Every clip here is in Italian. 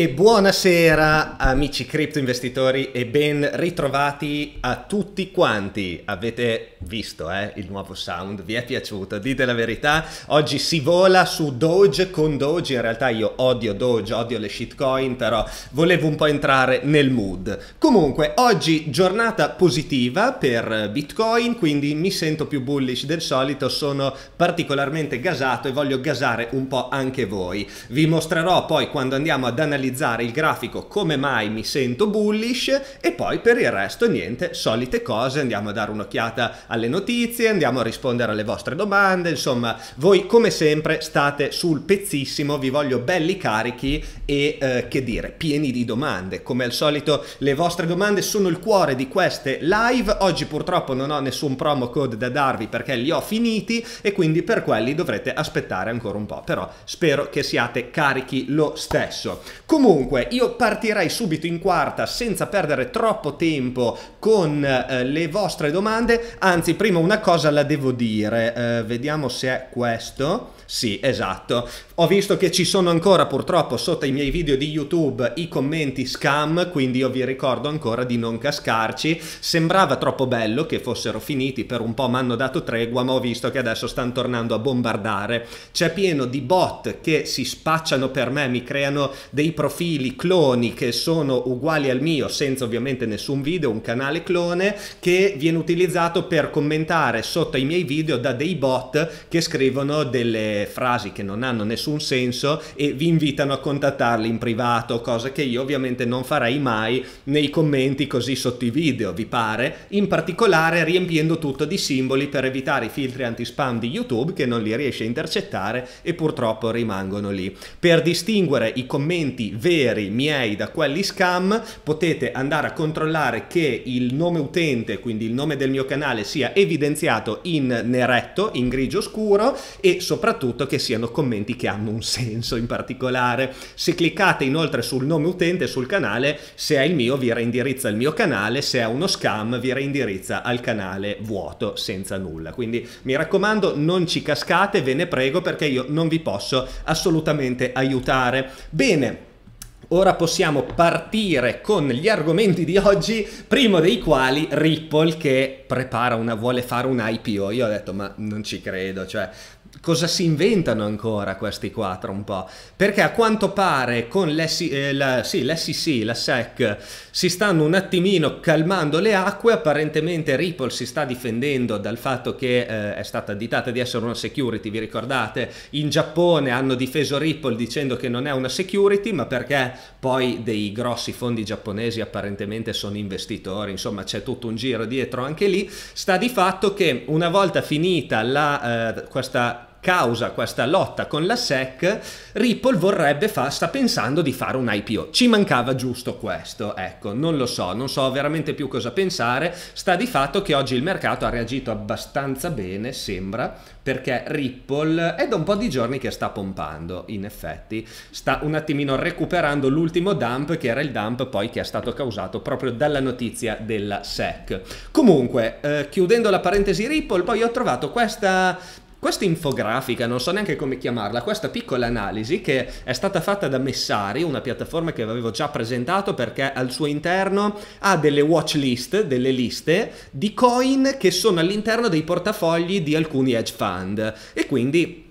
E buonasera amici cripto investitori e ben ritrovati a tutti quanti. Avete visto eh, il nuovo sound? Vi è piaciuto? Dite la verità. Oggi si vola su Doge con Doge. In realtà io odio Doge, odio le shitcoin, però volevo un po' entrare nel mood. Comunque, oggi giornata positiva per Bitcoin, quindi mi sento più bullish del solito. Sono particolarmente gasato e voglio gasare un po' anche voi. Vi mostrerò poi quando andiamo ad analizzare realizzare il grafico come mai mi sento bullish e poi per il resto niente, solite cose, andiamo a dare un'occhiata alle notizie, andiamo a rispondere alle vostre domande, insomma voi come sempre state sul pezzissimo, vi voglio belli carichi e eh, che dire, pieni di domande, come al solito le vostre domande sono il cuore di queste live, oggi purtroppo non ho nessun promo code da darvi perché li ho finiti e quindi per quelli dovrete aspettare ancora un po', però spero che siate carichi lo stesso. Comunque, io partirei subito in quarta senza perdere troppo tempo con eh, le vostre domande. Anzi, prima una cosa la devo dire. Eh, vediamo se è questo. Sì, esatto. Ho visto che ci sono ancora purtroppo sotto i miei video di YouTube i commenti scam, quindi io vi ricordo ancora di non cascarci. Sembrava troppo bello che fossero finiti, per un po' mi hanno dato tregua, ma ho visto che adesso stanno tornando a bombardare. C'è pieno di bot che si spacciano per me, mi creano dei profili cloni che sono uguali al mio, senza ovviamente nessun video, un canale clone che viene utilizzato per commentare sotto i miei video da dei bot che scrivono delle frasi che non hanno nessun nessun senso e vi invitano a contattarli in privato, cosa che io ovviamente non farei mai nei commenti così sotto i video, vi pare? In particolare riempiendo tutto di simboli per evitare i filtri anti-spam di YouTube che non li riesce a intercettare e purtroppo rimangono lì. Per distinguere i commenti veri miei da quelli scam potete andare a controllare che il nome utente, quindi il nome del mio canale, sia evidenziato in neretto, in grigio scuro e soprattutto che siano commenti che hanno hanno un senso in particolare. Se cliccate inoltre sul nome utente sul canale, se è il mio vi reindirizza al mio canale, se è uno scam vi reindirizza al canale vuoto senza nulla. Quindi mi raccomando non ci cascate, ve ne prego perché io non vi posso assolutamente aiutare. Bene, Ora possiamo partire con gli argomenti di oggi, primo dei quali Ripple che prepara una, vuole fare un IPO. Io ho detto ma non ci credo, cioè cosa si inventano ancora questi quattro un po', perché a quanto pare con l'SEC, eh, la, sì, la SEC, si stanno un attimino calmando le acque, apparentemente Ripple si sta difendendo dal fatto che eh, è stata additata di essere una security, vi ricordate? In Giappone hanno difeso Ripple dicendo che non è una security, ma perché poi dei grossi fondi giapponesi apparentemente sono investitori, insomma c'è tutto un giro dietro anche lì, sta di fatto che una volta finita la, eh, questa causa questa lotta con la SEC, Ripple vorrebbe fare, sta pensando di fare un IPO. Ci mancava giusto questo, ecco, non lo so, non so veramente più cosa pensare, sta di fatto che oggi il mercato ha reagito abbastanza bene, sembra, perché Ripple è da un po' di giorni che sta pompando, in effetti, sta un attimino recuperando l'ultimo dump che era il dump poi che è stato causato proprio dalla notizia della SEC. Comunque, eh, chiudendo la parentesi Ripple, poi ho trovato questa questa infografica, non so neanche come chiamarla, questa piccola analisi che è stata fatta da Messari, una piattaforma che avevo già presentato perché al suo interno ha delle watch list, delle liste di coin che sono all'interno dei portafogli di alcuni hedge fund e quindi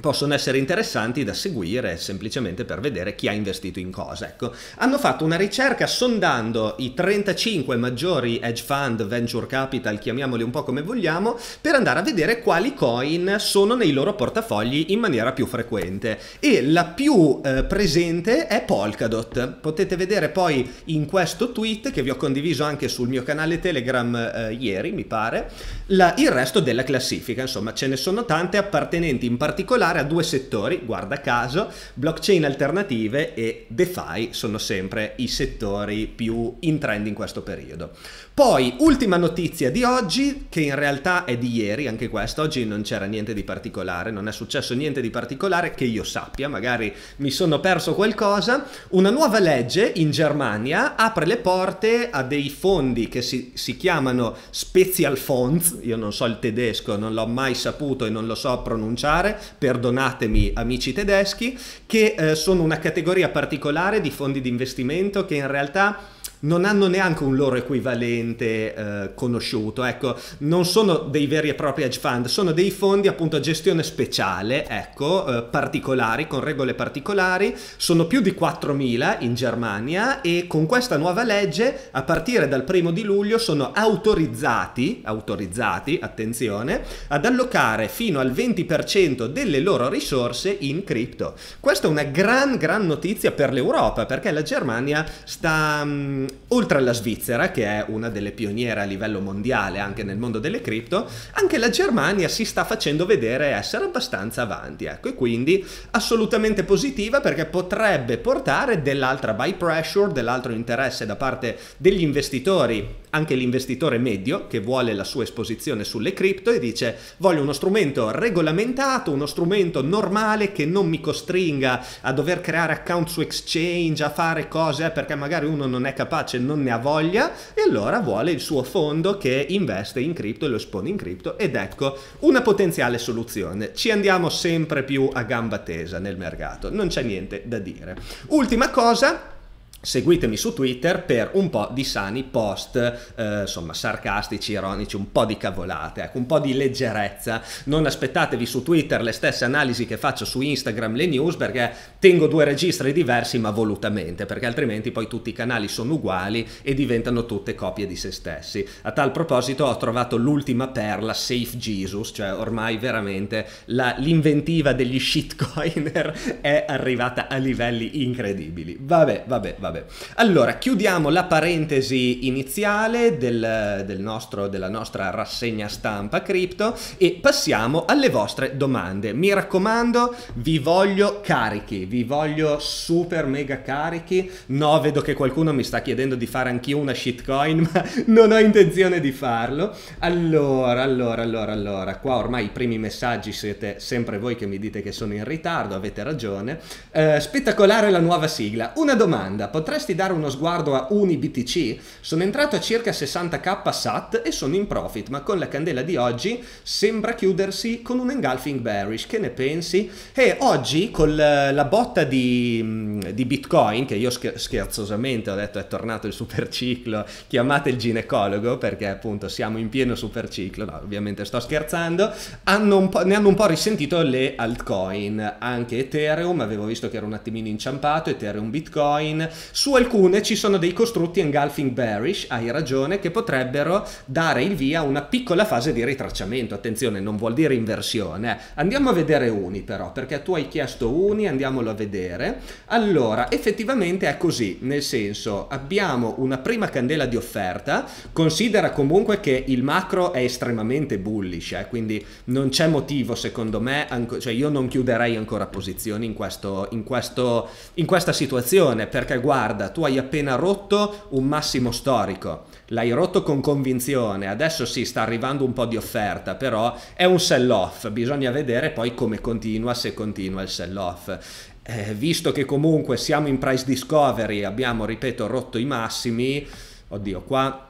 possono essere interessanti da seguire semplicemente per vedere chi ha investito in cosa. Ecco, hanno fatto una ricerca sondando i 35 maggiori hedge fund, venture capital, chiamiamoli un po' come vogliamo, per andare a vedere quali coin sono nei loro portafogli in maniera più frequente. E la più eh, presente è Polkadot. Potete vedere poi in questo tweet che vi ho condiviso anche sul mio canale Telegram eh, ieri, mi pare, la, il resto della classifica. Insomma, ce ne sono tante appartenenti in particolare particolare a due settori, guarda caso, blockchain alternative e DeFi sono sempre i settori più in trend in questo periodo. Poi, ultima notizia di oggi, che in realtà è di ieri, anche questa, oggi non c'era niente di particolare, non è successo niente di particolare che io sappia, magari mi sono perso qualcosa, una nuova legge in Germania apre le porte a dei fondi che si, si chiamano Special Fonds, io non so il tedesco, non l'ho mai saputo e non lo so pronunciare, perdonatemi amici tedeschi, che eh, sono una categoria particolare di fondi di investimento che in realtà non hanno neanche un loro equivalente eh, conosciuto, ecco, non sono dei veri e propri hedge fund, sono dei fondi appunto a gestione speciale, ecco, eh, particolari, con regole particolari, sono più di 4.000 in Germania e con questa nuova legge a partire dal primo di luglio sono autorizzati, autorizzati, attenzione, ad allocare fino al 20% delle loro risorse in cripto. Questa è una gran, gran notizia per l'Europa perché la Germania sta... Mh, mm, oltre alla Svizzera, che è una delle pioniere a livello mondiale anche nel mondo delle cripto, anche la Germania si sta facendo vedere essere abbastanza avanti, ecco, e quindi assolutamente positiva perché potrebbe portare dell'altra buy pressure, dell'altro interesse da parte degli investitori anche l'investitore medio che vuole la sua esposizione sulle cripto e dice voglio uno strumento regolamentato, uno strumento normale che non mi costringa a dover creare account su exchange, a fare cose eh, perché magari uno non è capace, non ne ha voglia e allora vuole il suo fondo che investe in cripto e lo espone in cripto ed ecco una potenziale soluzione. Ci andiamo sempre più a gamba tesa nel mercato, non c'è niente da dire. Ultima cosa, Seguitemi su Twitter per un po' di sani post, eh, insomma, sarcastici, ironici, un po' di cavolate, ecco, un po' di leggerezza. Non aspettatevi su Twitter le stesse analisi che faccio su Instagram, le news, perché tengo due registri diversi ma volutamente, perché altrimenti poi tutti i canali sono uguali e diventano tutte copie di se stessi. A tal proposito ho trovato l'ultima perla, Safe Jesus, cioè ormai veramente l'inventiva degli shitcoiner è arrivata a livelli incredibili. Vabbè, vabbè, vabbè vabbè. Allora, chiudiamo la parentesi iniziale del, del nostro, della nostra rassegna stampa cripto e passiamo alle vostre domande. Mi raccomando, vi voglio carichi, vi voglio super mega carichi. No, vedo che qualcuno mi sta chiedendo di fare anch'io una shitcoin, ma non ho intenzione di farlo. Allora, allora, allora, allora, qua ormai i primi messaggi siete sempre voi che mi dite che sono in ritardo, avete ragione. Eh, spettacolare la nuova sigla. Una domanda, potresti dare uno sguardo a UniBTC? Sono entrato a circa 60k SAT e sono in profit, ma con la candela di oggi sembra chiudersi con un engulfing bearish. Che ne pensi? E oggi con eh, la botta di, mm, di Bitcoin, che io scherzosamente ho detto è tornato il superciclo, chiamate il ginecologo perché appunto siamo in pieno superciclo, no, ovviamente sto scherzando, hanno ne hanno un po' risentito le altcoin, anche Ethereum, avevo visto che era un attimino inciampato, Ethereum Bitcoin, su alcune ci sono dei costrutti engulfing bearish, hai ragione, che potrebbero dare il via a una piccola fase di ritracciamento. Attenzione, non vuol dire inversione. Eh. Andiamo a vedere uni però, perché tu hai chiesto uni, andiamolo a vedere. Allora, effettivamente è così, nel senso abbiamo una prima candela di offerta, considera comunque che il macro è estremamente bullish, eh, quindi non c'è motivo secondo me, cioè io non chiuderei ancora posizioni in, questo, in, questo, in questa situazione, perché guarda, guarda, tu hai appena rotto un massimo storico, l'hai rotto con convinzione, adesso sì, sta arrivando un po' di offerta, però è un sell-off, bisogna vedere poi come continua, se continua il sell-off. Eh, visto che comunque siamo in price discovery, abbiamo, ripeto, rotto i massimi, oddio, qua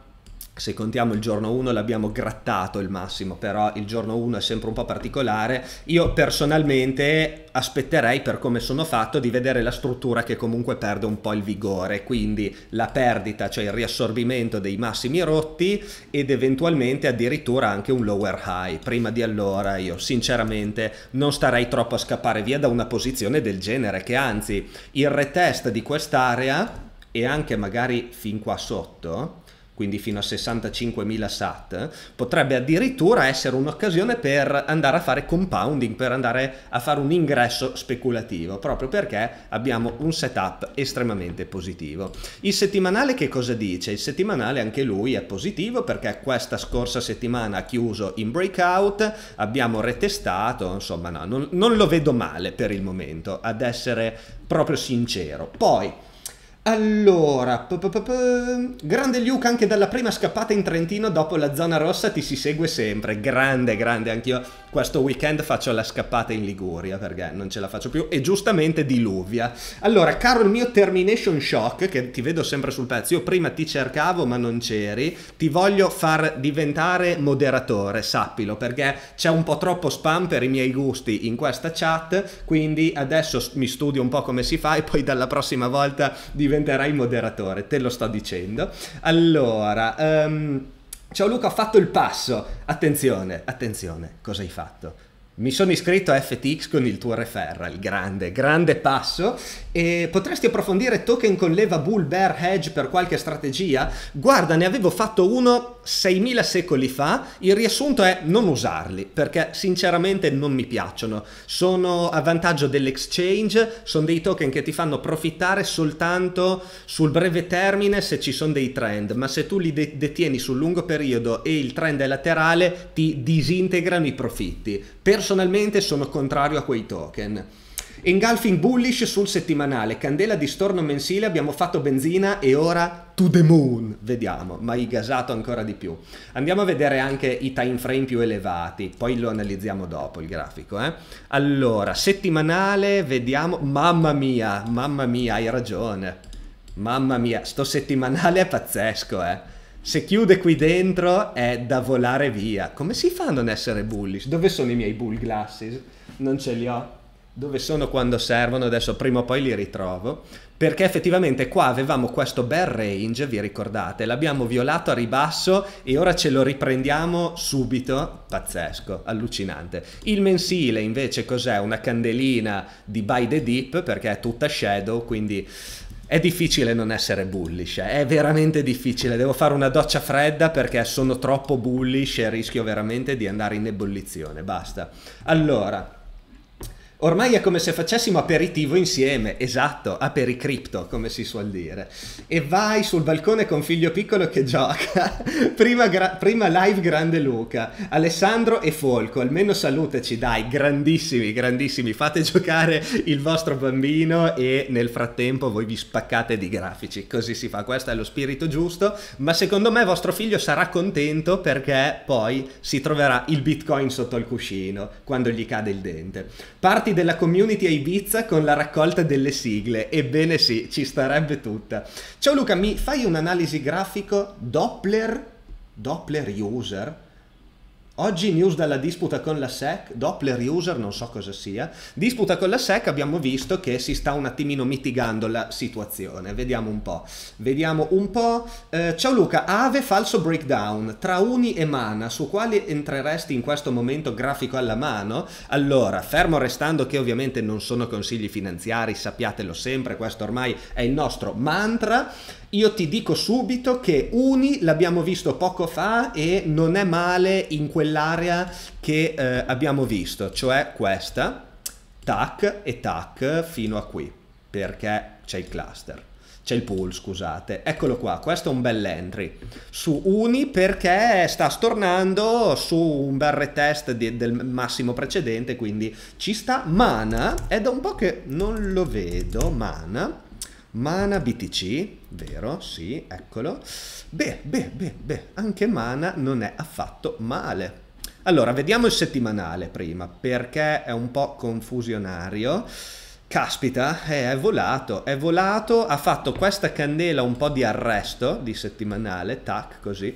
se contiamo il giorno 1 l'abbiamo grattato il massimo, però il giorno 1 è sempre un po' particolare. Io personalmente aspetterei per come sono fatto di vedere la struttura che comunque perde un po' il vigore, quindi la perdita, cioè il riassorbimento dei massimi rotti ed eventualmente addirittura anche un lower high. Prima di allora io sinceramente non starei troppo a scappare via da una posizione del genere, che anzi il retest di quest'area e anche magari fin qua sotto quindi fino a 65.000 SAT, potrebbe addirittura essere un'occasione per andare a fare compounding, per andare a fare un ingresso speculativo, proprio perché abbiamo un setup estremamente positivo. Il settimanale che cosa dice? Il settimanale anche lui è positivo perché questa scorsa settimana ha chiuso in breakout, abbiamo retestato, insomma no, non, non lo vedo male per il momento, ad essere proprio sincero. Poi allora, p -p -p grande Luke anche dalla prima scappata in Trentino dopo la zona rossa ti si segue sempre, grande grande, anch'io questo weekend faccio la scappata in Liguria perché non ce la faccio più e giustamente diluvia. Allora, caro il mio Termination Shock che ti vedo sempre sul pezzo, io prima ti cercavo ma non c'eri, ti voglio far diventare moderatore, sappilo perché c'è un po' troppo spam per i miei gusti in questa chat, quindi adesso mi studio un po' come si fa e poi dalla prossima volta divento diventerai moderatore, te lo sto dicendo. Allora, um, ciao Luca, ho fatto il passo. Attenzione, attenzione, cosa hai fatto? mi sono iscritto a FTX con il tuo referral, grande, grande passo. E potresti approfondire token con leva bull bear hedge per qualche strategia? Guarda, ne avevo fatto uno 6.000 secoli fa, il riassunto è non usarli, perché sinceramente non mi piacciono. Sono a vantaggio dell'exchange, sono dei token che ti fanno profittare soltanto sul breve termine se ci sono dei trend, ma se tu li de detieni sul lungo periodo e il trend è laterale, ti disintegrano i profitti. Pers personalmente sono contrario a quei token. Engulfing bullish sul settimanale, candela di storno mensile, abbiamo fatto benzina e ora to the moon, vediamo, ma hai gasato ancora di più. Andiamo a vedere anche i time frame più elevati, poi lo analizziamo dopo il grafico. Eh? Allora, settimanale, vediamo, mamma mia, mamma mia, hai ragione, mamma mia, sto settimanale è pazzesco, eh se chiude qui dentro è da volare via. Come si fa a non essere bullish? Dove sono i miei bull glasses? Non ce li ho. Dove sono quando servono? Adesso prima o poi li ritrovo. Perché effettivamente qua avevamo questo bel range, vi ricordate? L'abbiamo violato a ribasso e ora ce lo riprendiamo subito. Pazzesco, allucinante. Il mensile invece cos'è? Una candelina di By the Deep perché è tutta shadow, quindi è difficile non essere bullish, eh. è veramente difficile. Devo fare una doccia fredda perché sono troppo bullish e rischio veramente di andare in ebollizione. Basta. Allora. Ormai è come se facessimo aperitivo insieme, esatto, apericripto, come si suol dire. E vai sul balcone con figlio piccolo che gioca. prima, gra- prima live grande Luca, Alessandro e Folco, almeno saluteci, dai, grandissimi, grandissimi. Fate giocare il vostro bambino e nel frattempo voi vi spaccate di grafici. Così si fa, questo è lo spirito giusto, ma secondo me vostro figlio sarà contento perché poi si troverà il bitcoin sotto il cuscino quando gli cade il dente. Parti soddisfatti della community a Ibiza con la raccolta delle sigle. Ebbene sì, ci starebbe tutta. Ciao Luca, mi fai un'analisi grafico Doppler? Doppler user? Oggi news dalla disputa con la SEC, Doppler user non so cosa sia, disputa con la SEC abbiamo visto che si sta un attimino mitigando la situazione, vediamo un po', vediamo un po', eh, ciao Luca, Ave falso breakdown, tra Uni e Mana, su quali entreresti in questo momento grafico alla mano? Allora, fermo restando che ovviamente non sono consigli finanziari, sappiatelo sempre, questo ormai è il nostro mantra, io ti dico subito che Uni l'abbiamo visto poco fa e non è male in quell'area che eh, abbiamo visto, cioè questa, tac e tac fino a qui, perché c'è il cluster c'è il pool, scusate. Eccolo qua, questo è un bel entry su Uni perché sta stornando su un bel retest di, del massimo precedente, quindi ci sta Mana, è da un po' che non lo vedo, Mana. Mana BTC, vero? Sì, eccolo. Beh, beh, beh, beh, anche Mana non è affatto male. Allora, vediamo il settimanale prima, perché è un po' confusionario. Caspita, eh, è volato, è volato, ha fatto questa candela un po' di arresto di settimanale, tac, così.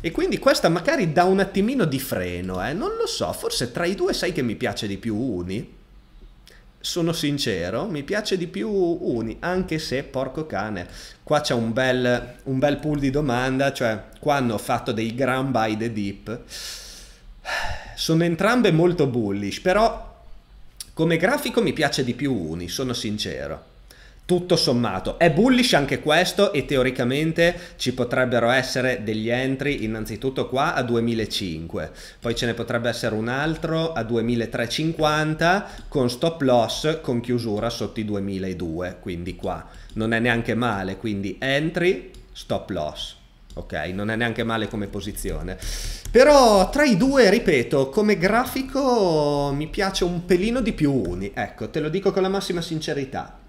E quindi questa magari dà un attimino di freno, eh? non lo so, forse tra i due sai che mi piace di più Uni, sono sincero, mi piace di più Uni, anche se porco cane. Qua c'è un bel, un bel pool di domanda, cioè qua hanno fatto dei gran by the deep. Sono entrambe molto bullish, però come grafico mi piace di più Uni, sono sincero tutto sommato. È bullish anche questo e teoricamente ci potrebbero essere degli entry innanzitutto qua a 2005, poi ce ne potrebbe essere un altro a 2350 con stop loss con chiusura sotto i 2002, quindi qua non è neanche male, quindi entry, stop loss. Ok, non è neanche male come posizione. Però tra i due, ripeto, come grafico mi piace un pelino di più Uni. Ecco, te lo dico con la massima sincerità.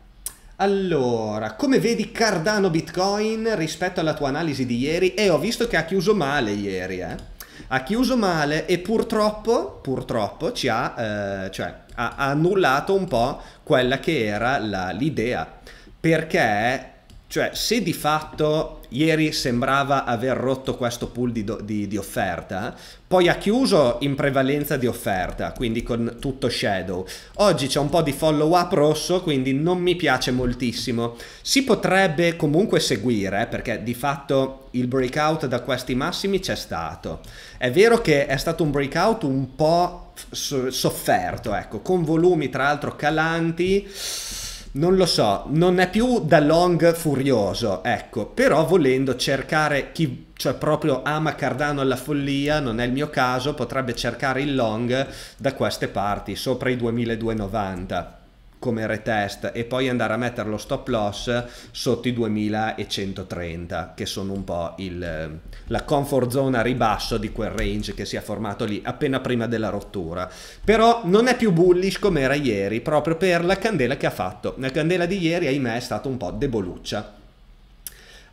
Allora, come vedi Cardano Bitcoin rispetto alla tua analisi di ieri? E eh, ho visto che ha chiuso male ieri, eh? Ha chiuso male e purtroppo, purtroppo ci ha, eh, cioè, ha annullato un po' quella che era l'idea. Perché cioè, se di fatto ieri sembrava aver rotto questo pool di, di, di, offerta, poi ha chiuso in prevalenza di offerta, quindi con tutto shadow. Oggi c'è un po' di follow up rosso, quindi non mi piace moltissimo. Si potrebbe comunque seguire, perché di fatto il breakout da questi massimi c'è stato. È vero che è stato un breakout un po' sofferto, ecco, con volumi tra l'altro calanti non lo so, non è più da long furioso, ecco, però volendo cercare chi cioè proprio ama Cardano alla follia, non è il mio caso, potrebbe cercare il long da queste parti, sopra i 2290 come retest e poi andare a mettere lo stop loss sotto i 2130 che sono un po' il, la comfort zone a ribasso di quel range che si è formato lì appena prima della rottura però non è più bullish come era ieri proprio per la candela che ha fatto la candela di ieri ahimè è stata un po' deboluccia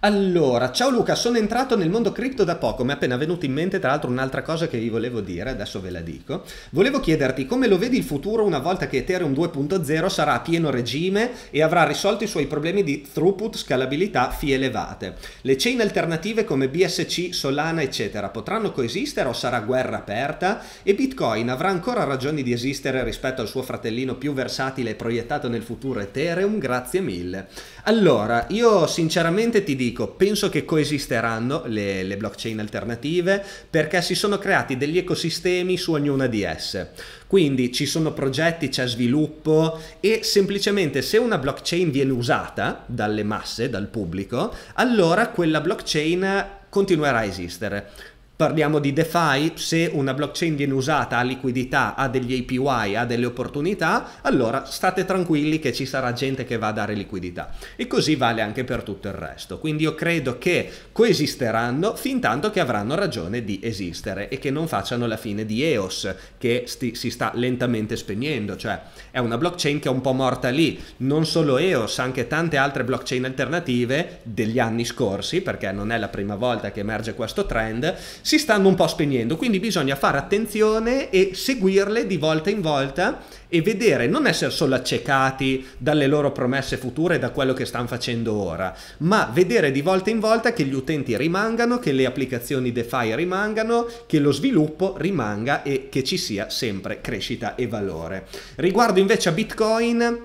allora, ciao Luca, sono entrato nel mondo cripto da poco, mi è appena venuta in mente tra l'altro un'altra cosa che vi volevo dire, adesso ve la dico. Volevo chiederti come lo vedi il futuro una volta che Ethereum 2.0 sarà a pieno regime e avrà risolto i suoi problemi di throughput, scalabilità, fee elevate. Le chain alternative come BSC, Solana, eccetera, potranno coesistere o sarà guerra aperta? E Bitcoin avrà ancora ragioni di esistere rispetto al suo fratellino più versatile e proiettato nel futuro Ethereum? Grazie mille. Allora, io sinceramente ti dico dico, penso che coesisteranno le, le blockchain alternative perché si sono creati degli ecosistemi su ognuna di esse. Quindi ci sono progetti, c'è sviluppo e semplicemente se una blockchain viene usata dalle masse, dal pubblico, allora quella blockchain continuerà a esistere. Parliamo di DeFi, se una blockchain viene usata, a liquidità, ha degli APY, ha delle opportunità, allora state tranquilli che ci sarà gente che va a dare liquidità. E così vale anche per tutto il resto. Quindi io credo che coesisteranno fin tanto che avranno ragione di esistere e che non facciano la fine di EOS, che sti, si sta lentamente spegnendo. Cioè è una blockchain che è un po' morta lì. Non solo EOS, anche tante altre blockchain alternative degli anni scorsi, perché non è la prima volta che emerge questo trend, si stanno un po' spegnendo, quindi bisogna fare attenzione e seguirle di volta in volta e vedere, non essere solo accecati dalle loro promesse future e da quello che stanno facendo ora, ma vedere di volta in volta che gli utenti rimangano, che le applicazioni DeFi rimangano, che lo sviluppo rimanga e che ci sia sempre crescita e valore. Riguardo invece a Bitcoin,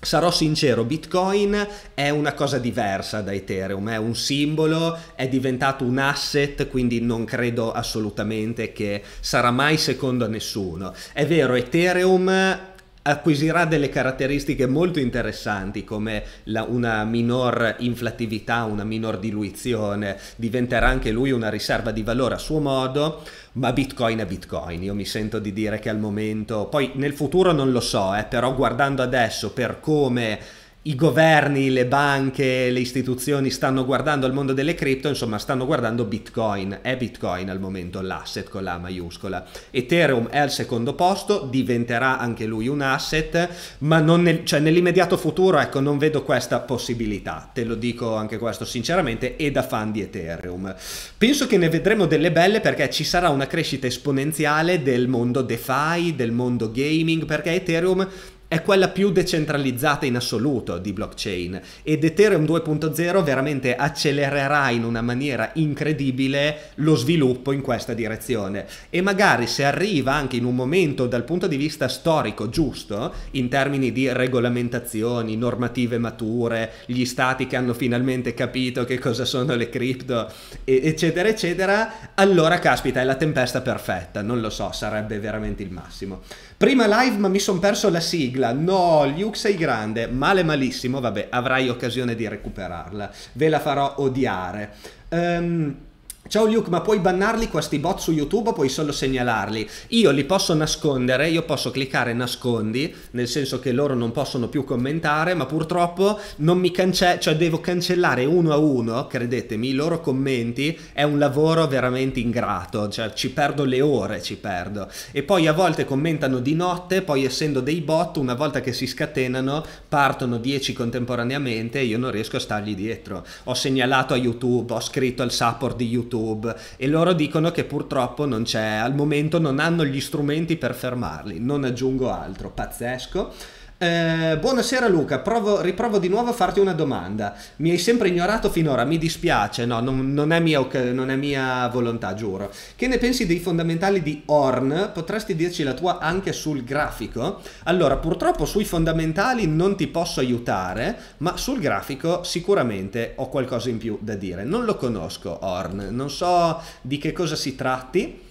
Sarò sincero, Bitcoin è una cosa diversa da Ethereum, è un simbolo, è diventato un asset, quindi non credo assolutamente che sarà mai secondo a nessuno. È vero, Ethereum acquisirà delle caratteristiche molto interessanti come la, una minor inflattività, una minor diluizione, diventerà anche lui una riserva di valore a suo modo, ma Bitcoin è Bitcoin, io mi sento di dire che al momento, poi nel futuro non lo so, eh, però guardando adesso per come i governi, le banche, le istituzioni stanno guardando al mondo delle cripto, insomma stanno guardando Bitcoin, è Bitcoin al momento l'asset con la maiuscola. Ethereum è al secondo posto, diventerà anche lui un asset, ma nel, cioè nell'immediato futuro ecco, non vedo questa possibilità, te lo dico anche questo sinceramente e da fan di Ethereum. Penso che ne vedremo delle belle perché ci sarà una crescita esponenziale del mondo DeFi, del mondo gaming, perché Ethereum è quella più decentralizzata in assoluto di blockchain ed Ethereum 2.0 veramente accelererà in una maniera incredibile lo sviluppo in questa direzione e magari se arriva anche in un momento dal punto di vista storico giusto in termini di regolamentazioni, normative mature, gli stati che hanno finalmente capito che cosa sono le cripto eccetera eccetera, allora caspita è la tempesta perfetta, non lo so, sarebbe veramente il massimo. Prima live ma mi sono perso la sigla. No, Luke sei grande, male malissimo, vabbè, avrai occasione di recuperarla. Ve la farò odiare. Ehm... Um, Ciao Luke, ma puoi bannarli questi bot su YouTube o puoi solo segnalarli? Io li posso nascondere, io posso cliccare nascondi, nel senso che loro non possono più commentare, ma purtroppo non mi cancello, cioè devo cancellare uno a uno, credetemi, i loro commenti è un lavoro veramente ingrato, cioè ci perdo le ore, ci perdo. E poi a volte commentano di notte, poi essendo dei bot, una volta che si scatenano, partono 10 contemporaneamente e io non riesco a stargli dietro. Ho segnalato a YouTube, ho scritto al support di YouTube YouTube e loro dicono che purtroppo non c'è, al momento non hanno gli strumenti per fermarli, non aggiungo altro, pazzesco. Eh, buonasera Luca, Provo, riprovo di nuovo a farti una domanda. Mi hai sempre ignorato finora, mi dispiace, no, non, non, è mia, non, è mia, volontà, giuro. Che ne pensi dei fondamentali di Horn? Potresti dirci la tua anche sul grafico? Allora, purtroppo sui fondamentali non ti posso aiutare, ma sul grafico sicuramente ho qualcosa in più da dire. Non lo conosco Horn, non so di che cosa si tratti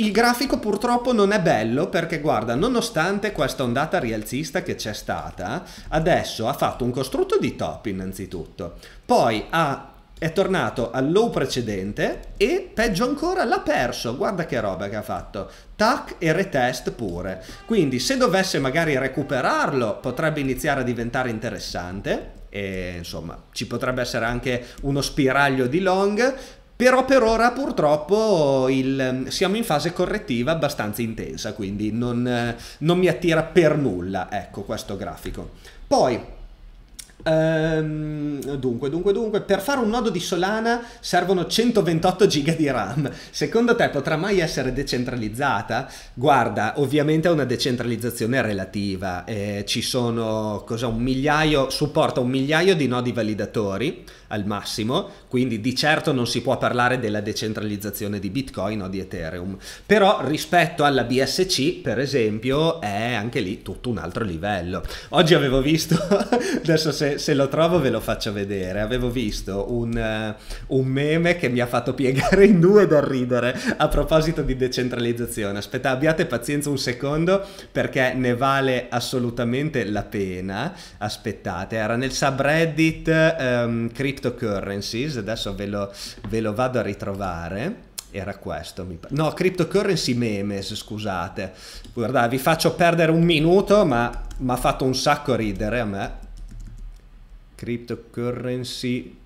il grafico purtroppo non è bello perché guarda, nonostante questa ondata rialzista che c'è stata, adesso ha fatto un costrutto di top innanzitutto, poi ha, è tornato al low precedente e peggio ancora l'ha perso, guarda che roba che ha fatto, tac e retest pure, quindi se dovesse magari recuperarlo potrebbe iniziare a diventare interessante e insomma ci potrebbe essere anche uno spiraglio di long però per ora purtroppo il, siamo in fase correttiva abbastanza intensa, quindi non, eh, non mi attira per nulla, ecco, questo grafico. Poi, Ehm, dunque, dunque, dunque, per fare un nodo di Solana servono 128 giga di RAM. Secondo te potrà mai essere decentralizzata? Guarda, ovviamente è una decentralizzazione relativa. Eh, ci sono, cosa, un migliaio, supporta un migliaio di nodi validatori al massimo, quindi di certo non si può parlare della decentralizzazione di Bitcoin o di Ethereum. Però rispetto alla BSC, per esempio, è anche lì tutto un altro livello. Oggi avevo visto, adesso se se, lo trovo ve lo faccio vedere. Avevo visto un, uh, un, meme che mi ha fatto piegare in due dal ridere a proposito di decentralizzazione. Aspetta, abbiate pazienza un secondo perché ne vale assolutamente la pena. Aspettate, era nel subreddit um, cryptocurrencies, adesso ve lo, ve lo vado a ritrovare era questo mi pare. no cryptocurrency memes scusate Guarda, vi faccio perdere un minuto ma mi ha fatto un sacco ridere a me Cryptocurrency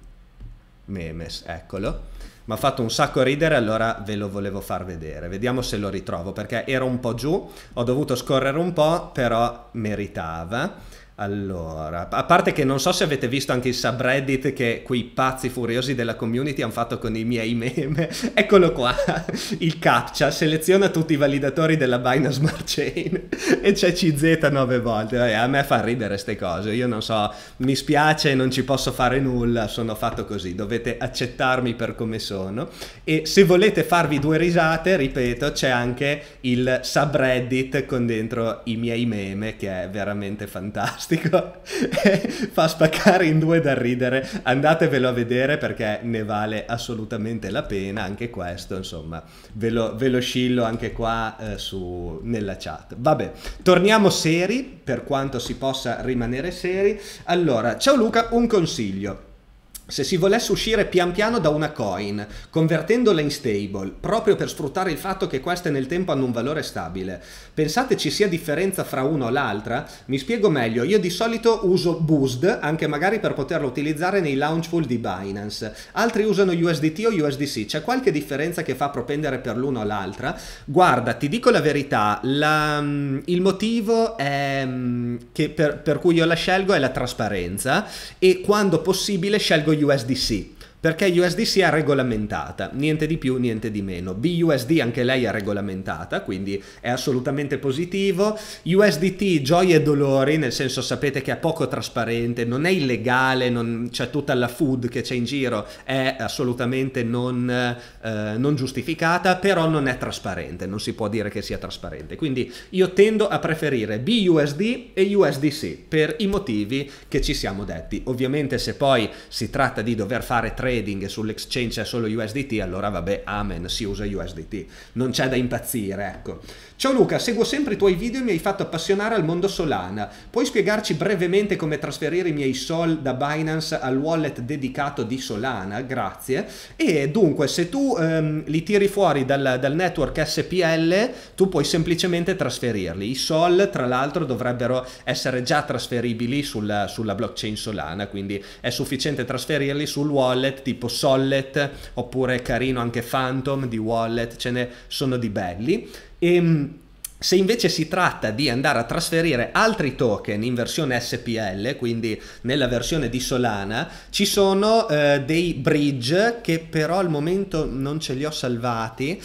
memes, eccolo. Mi ha fatto un sacco ridere, allora ve lo volevo far vedere. Vediamo se lo ritrovo, perché era un po' giù, ho dovuto scorrere un po', però meritava. Allora, a parte che non so se avete visto anche il subreddit che quei pazzi furiosi della community hanno fatto con i miei meme. Eccolo qua, il captcha seleziona tutti i validatori della Binance Smart Chain e c'è CZ nove volte. Vabbè, a me fa ridere queste cose, io non so, mi spiace, non ci posso fare nulla, sono fatto così, dovete accettarmi per come sono. E se volete farvi due risate, ripeto, c'è anche il subreddit con dentro i miei meme che è veramente fantastico fantastico. Fa spaccare in due da ridere. Andatevelo a vedere perché ne vale assolutamente la pena. Anche questo, insomma, ve lo, ve lo scillo anche qua eh, su, nella chat. Vabbè, torniamo seri per quanto si possa rimanere seri. Allora, ciao Luca, un consiglio se si volesse uscire pian piano da una coin, convertendola in stable, proprio per sfruttare il fatto che queste nel tempo hanno un valore stabile, pensate ci sia differenza fra una o l'altra? Mi spiego meglio, io di solito uso Boost, anche magari per poterlo utilizzare nei launchful di Binance, altri usano USDT o USDC, c'è qualche differenza che fa propendere per l'una o l'altra? Guarda, ti dico la verità, la, mm, il motivo è, mm, per, per cui io la scelgo è la trasparenza e quando possibile scelgo USDT USDC. perché USDC è regolamentata, niente di più, niente di meno. BUSD anche lei è regolamentata, quindi è assolutamente positivo. USDT gioie e dolori, nel senso sapete che è poco trasparente, non è illegale, non, c'è tutta la food che c'è in giro, è assolutamente non, eh, non giustificata, però non è trasparente, non si può dire che sia trasparente. Quindi io tendo a preferire BUSD e USDC per i motivi che ci siamo detti. Ovviamente se poi si tratta di dover fare tre trading e sull'exchange c'è solo USDT, allora vabbè, amen, si usa USDT. Non c'è da impazzire, ecco. Ciao Luca, seguo sempre i tuoi video e mi hai fatto appassionare al mondo Solana. Puoi spiegarci brevemente come trasferire i miei sol da Binance al wallet dedicato di Solana? Grazie. E dunque, se tu ehm, li tiri fuori dal, dal network SPL, tu puoi semplicemente trasferirli. I sol, tra l'altro, dovrebbero essere già trasferibili sulla, sulla blockchain Solana, quindi è sufficiente trasferirli sul wallet tipo Sollet oppure carino anche Phantom di Wallet, ce ne sono di belli. E, ehm, se invece si tratta di andare a trasferire altri token in versione SPL, quindi nella versione di Solana, ci sono eh, dei bridge che però al momento non ce li ho salvati.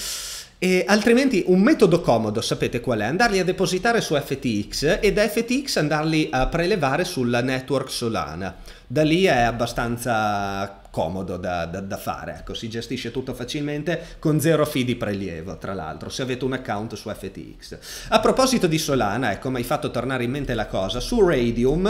E altrimenti un metodo comodo, sapete qual è? Andarli a depositare su FTX e da FTX andarli a prelevare sulla network Solana. Da lì è abbastanza comodo da, da, da fare, ecco, si gestisce tutto facilmente con zero fee di prelievo, tra l'altro, se avete un account su FTX. A proposito di Solana, ecco, mi hai fatto tornare in mente la cosa, su Radium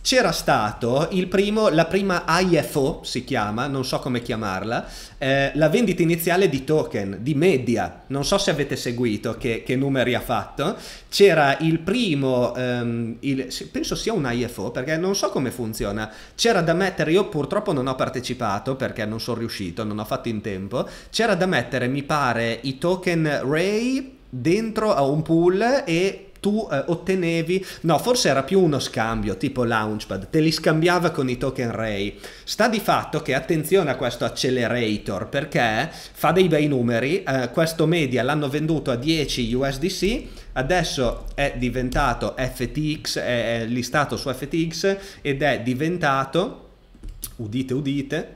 c'era stato il primo, la prima IFO, si chiama, non so come chiamarla, eh, la vendita iniziale di token, di media, non so se avete seguito che, che numeri ha fatto, c'era il primo, ehm, il, penso sia un IFO perché non so come funziona, c'era da mettere, io purtroppo non ho partecipato perché non sono riuscito, non ho fatto in tempo, c'era da mettere mi pare i token Ray dentro a un pool e tu eh, ottenevi, no, forse era più uno scambio tipo Launchpad, te li scambiava con i token Ray. Sta di fatto che attenzione a questo accelerator perché fa dei bei numeri, eh, questo media l'hanno venduto a 10 USDC, adesso è diventato FTX, è listato su FTX ed è diventato, udite udite,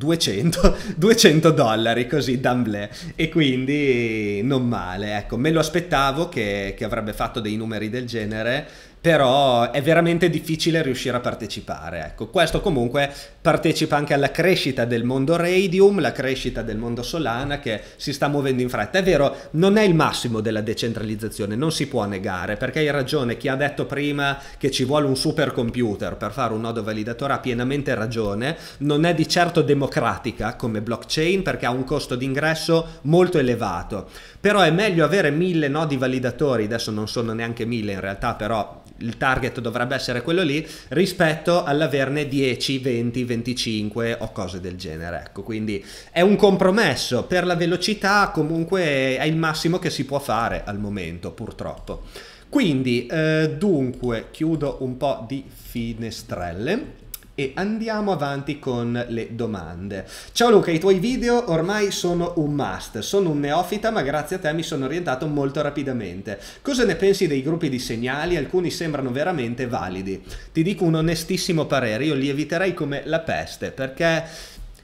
200, 200 dollari così d'amblè e quindi non male, ecco, me lo aspettavo che, che avrebbe fatto dei numeri del genere però è veramente difficile riuscire a partecipare. Ecco, questo comunque partecipa anche alla crescita del mondo Radium, la crescita del mondo Solana che si sta muovendo in fretta. È vero, non è il massimo della decentralizzazione, non si può negare, perché hai ragione chi ha detto prima che ci vuole un supercomputer per fare un nodo validatore ha pienamente ragione, non è di certo democratica come blockchain perché ha un costo d'ingresso molto elevato però è meglio avere mille nodi validatori, adesso non sono neanche mille in realtà, però il target dovrebbe essere quello lì, rispetto all'averne 10, 20, 25 o cose del genere. Ecco, quindi è un compromesso. Per la velocità comunque è il massimo che si può fare al momento, purtroppo. Quindi, eh, dunque, chiudo un po' di finestrelle e andiamo avanti con le domande. Ciao Luca, i tuoi video ormai sono un must, sono un neofita ma grazie a te mi sono orientato molto rapidamente. Cosa ne pensi dei gruppi di segnali? Alcuni sembrano veramente validi. Ti dico un onestissimo parere, io li eviterei come la peste perché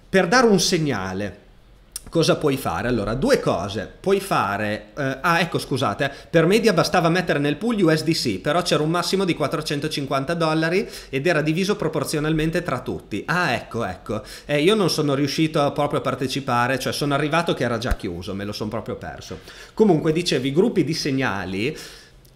per dare un segnale Cosa puoi fare? Allora, due cose. Puoi fare... Eh, ah, ecco, scusate, eh, per media bastava mettere nel pool USDC, però c'era un massimo di 450 dollari ed era diviso proporzionalmente tra tutti. Ah, ecco, ecco. Eh, io non sono riuscito proprio a partecipare, cioè sono arrivato che era già chiuso, me lo sono proprio perso. Comunque, dicevi, gruppi di segnali...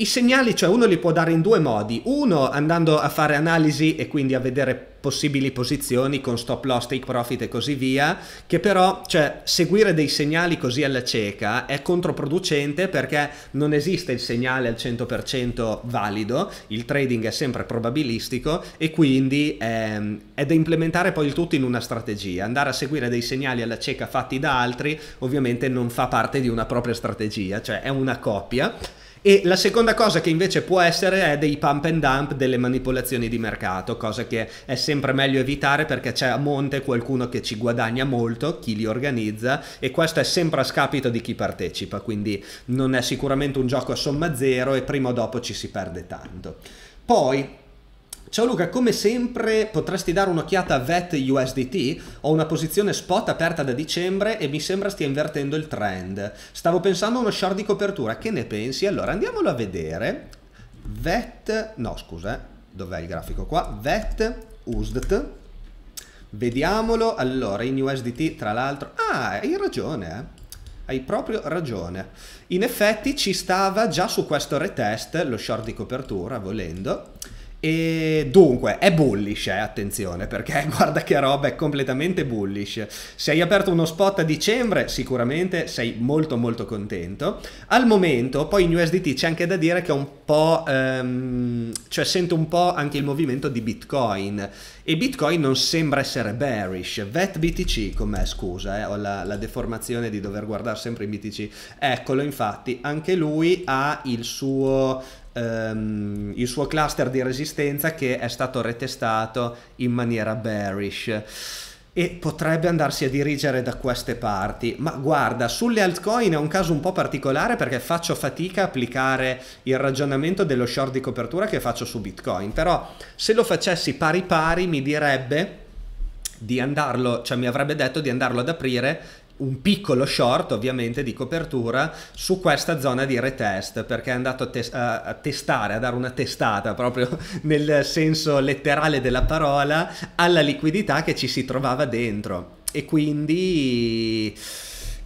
I segnali, cioè uno li può dare in due modi, uno andando a fare analisi e quindi a vedere possibili posizioni con stop loss, take profit e così via, che però cioè, seguire dei segnali così alla cieca è controproducente perché non esiste il segnale al 100% valido, il trading è sempre probabilistico e quindi è, ehm, è da implementare poi il tutto in una strategia. Andare a seguire dei segnali alla cieca fatti da altri ovviamente non fa parte di una propria strategia, cioè è una coppia. E la seconda cosa che invece può essere è dei pump and dump, delle manipolazioni di mercato, cosa che è sempre meglio evitare perché c'è a monte qualcuno che ci guadagna molto, chi li organizza e questo è sempre a scapito di chi partecipa, quindi non è sicuramente un gioco a somma zero e prima o dopo ci si perde tanto. Poi Ciao Luca, come sempre potresti dare un'occhiata a VET USDT? Ho una posizione spot aperta da dicembre e mi sembra stia invertendo il trend. Stavo pensando a uno short di copertura, che ne pensi? Allora andiamolo a vedere. VET, no scusa, eh, dov'è il grafico qua? VET USDT. Vediamolo, allora in USDT tra l'altro... Ah, hai ragione, eh hai proprio ragione. In effetti ci stava già su questo retest lo short di copertura, volendo, e dunque, è bullish, eh, attenzione, perché guarda che roba, è completamente bullish. Se hai aperto uno spot a dicembre, sicuramente sei molto molto contento. Al momento, poi in USDT c'è anche da dire che è un po', ehm, cioè sento un po' anche il movimento di Bitcoin. E Bitcoin non sembra essere bearish. VET BTC, com'è, scusa, eh, ho la, la deformazione di dover guardare sempre in BTC. Eccolo, infatti, anche lui ha il suo ehm, il suo cluster di resistenza che è stato retestato in maniera bearish e potrebbe andarsi a dirigere da queste parti. Ma guarda, sulle altcoin è un caso un po' particolare perché faccio fatica a applicare il ragionamento dello short di copertura che faccio su Bitcoin, però se lo facessi pari pari mi direbbe di andarlo, cioè mi avrebbe detto di andarlo ad aprire un piccolo short ovviamente di copertura su questa zona di retest perché è andato a, tes- a testare, a dare una testata proprio nel senso letterale della parola alla liquidità che ci si trovava dentro e quindi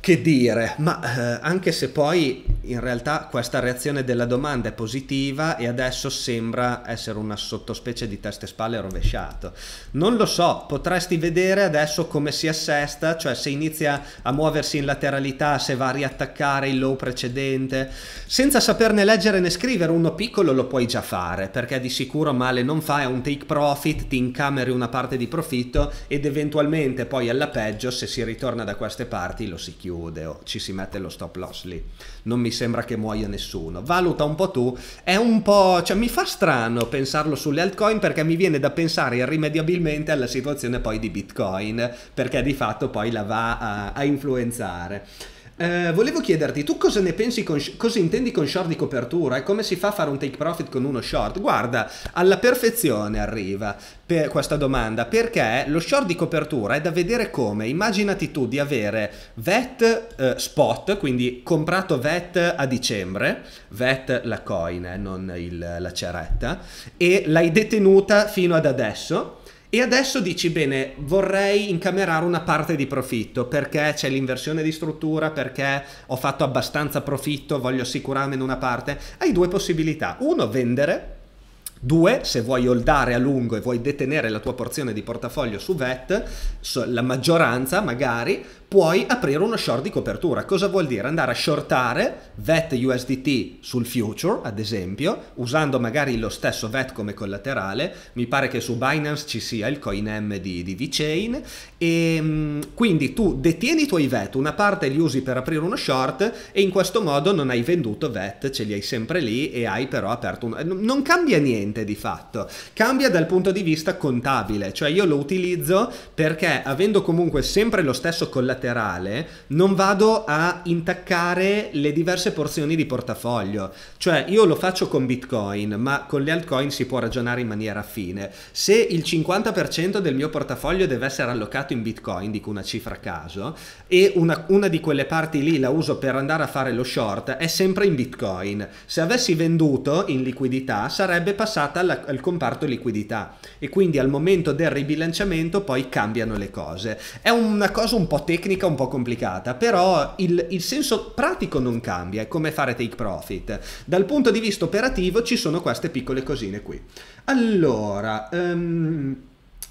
che dire, ma eh, anche se poi in realtà questa reazione della domanda è positiva e adesso sembra essere una sottospecie di testa e spalle rovesciato. Non lo so, potresti vedere adesso come si assesta, cioè se inizia a muoversi in lateralità, se va a riattaccare il low precedente. Senza saperne leggere né scrivere, uno piccolo lo puoi già fare, perché di sicuro male non fa, è un take profit, ti incameri una parte di profitto ed eventualmente poi alla peggio, se si ritorna da queste parti, lo si chiude chiude o ci si mette lo stop loss lì. Non mi sembra che muoia nessuno. Valuta un po' tu, è un po', cioè mi fa strano pensarlo sulle altcoin perché mi viene da pensare irrimediabilmente alla situazione poi di Bitcoin, perché di fatto poi la va a, a influenzare. Eh, volevo chiederti, tu cosa ne pensi, con, cosa intendi con short di copertura e come si fa a fare un take profit con uno short? Guarda, alla perfezione arriva per questa domanda, perché lo short di copertura è da vedere come, immaginati tu di avere VET eh, spot, quindi comprato VET a dicembre, VET la coin, eh, non il, la ceretta, e l'hai detenuta fino ad adesso e adesso dici bene, vorrei incamerare una parte di profitto perché c'è l'inversione di struttura, perché ho fatto abbastanza profitto, voglio assicurarmene una parte. Hai due possibilità. Uno, vendere. Due, se vuoi holdare a lungo e vuoi detenere la tua porzione di portafoglio su VET, la maggioranza magari, puoi aprire uno short di copertura. Cosa vuol dire? Andare a shortare VET USDT sul future, ad esempio, usando magari lo stesso VET come collaterale. Mi pare che su Binance ci sia il CoinM di, di VeChain. E, ehm, quindi tu detieni i tuoi VET, una parte li usi per aprire uno short e in questo modo non hai venduto VET, ce li hai sempre lì e hai però aperto uno... Non cambia niente di fatto, cambia dal punto di vista contabile, cioè io lo utilizzo perché avendo comunque sempre lo stesso collaterale bilaterale non vado a intaccare le diverse porzioni di portafoglio. Cioè io lo faccio con Bitcoin, ma con le altcoin si può ragionare in maniera fine. Se il 50% del mio portafoglio deve essere allocato in Bitcoin, dico una cifra a caso, e una, una di quelle parti lì la uso per andare a fare lo short, è sempre in Bitcoin. Se avessi venduto in liquidità sarebbe passata alla, al comparto liquidità e quindi al momento del ribilanciamento poi cambiano le cose. È una cosa un po' tecnica tecnica un po' complicata, però il, il senso pratico non cambia, è come fare take profit. Dal punto di vista operativo ci sono queste piccole cosine qui. Allora... Um,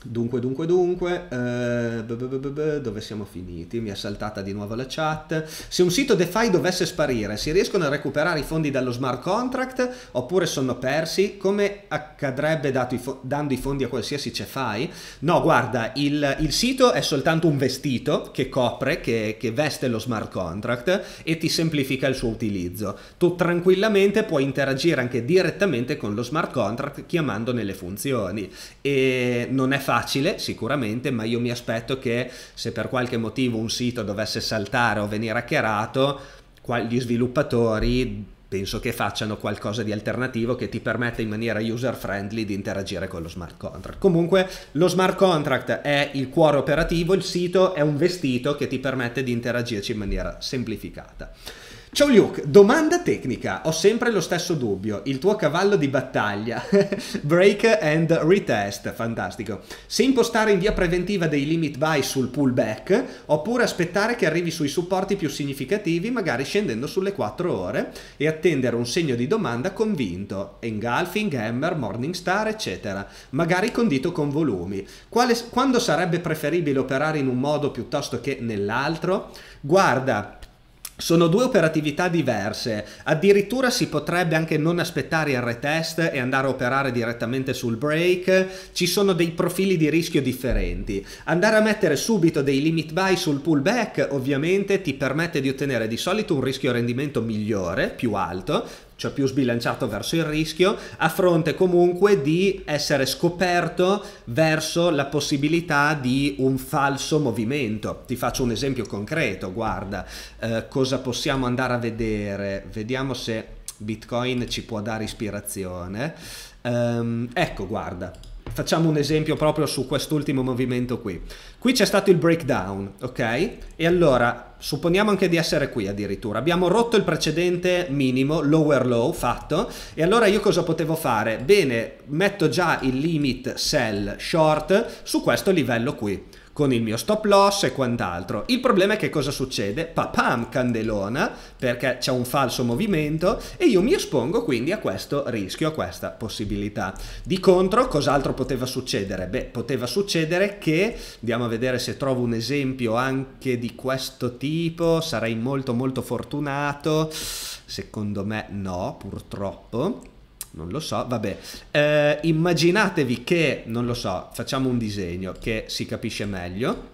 Dunque, dunque, dunque, eh, b -b -b dove siamo finiti? Mi è saltata di nuovo la chat. Se un sito DeFi dovesse sparire, si riescono a recuperare i fondi dallo smart contract oppure sono persi? Come accadrebbe i dando i fondi a qualsiasi CeFi? No, guarda, il, il, sito è soltanto un vestito che copre, che, che veste lo smart contract e ti semplifica il suo utilizzo. Tu tranquillamente puoi interagire anche direttamente con lo smart contract chiamandone le funzioni e non è facile facile sicuramente, ma io mi aspetto che se per qualche motivo un sito dovesse saltare o venire hackerato, gli sviluppatori penso che facciano qualcosa di alternativo che ti permetta in maniera user friendly di interagire con lo smart contract. Comunque lo smart contract è il cuore operativo, il sito è un vestito che ti permette di interagirci in maniera semplificata. Ciao Luke, domanda tecnica. Ho sempre lo stesso dubbio. Il tuo cavallo di battaglia. Break and retest. Fantastico. Se impostare in via preventiva dei limit buy sul pullback oppure aspettare che arrivi sui supporti più significativi, magari scendendo sulle 4 ore e attendere un segno di domanda convinto. Engulfing, Hammer, Morningstar, eccetera. Magari condito con volumi. Quale, quando sarebbe preferibile operare in un modo piuttosto che nell'altro? Guarda, sono due operatività diverse, addirittura si potrebbe anche non aspettare il retest e andare a operare direttamente sul break, ci sono dei profili di rischio differenti. Andare a mettere subito dei limit buy sul pullback ovviamente ti permette di ottenere di solito un rischio rendimento migliore, più alto, cioè più sbilanciato verso il rischio, a fronte comunque di essere scoperto verso la possibilità di un falso movimento. Ti faccio un esempio concreto, guarda, eh, cosa possiamo andare a vedere? Vediamo se Bitcoin ci può dare ispirazione. Um, ecco, guarda, Facciamo un esempio proprio su quest'ultimo movimento qui. Qui c'è stato il breakdown, ok? E allora, supponiamo anche di essere qui addirittura. Abbiamo rotto il precedente minimo, lower low, fatto. E allora io cosa potevo fare? Bene, metto già il limit sell short su questo livello qui con il mio stop loss e quant'altro. Il problema è che cosa succede? Papam candelona, perché c'è un falso movimento e io mi espongo quindi a questo rischio, a questa possibilità. Di contro, cos'altro poteva succedere? Beh, poteva succedere che, andiamo a vedere se trovo un esempio anche di questo tipo, sarei molto molto fortunato, secondo me no, purtroppo non lo so, vabbè. Eh, immaginatevi che, non lo so, facciamo un disegno che si capisce meglio.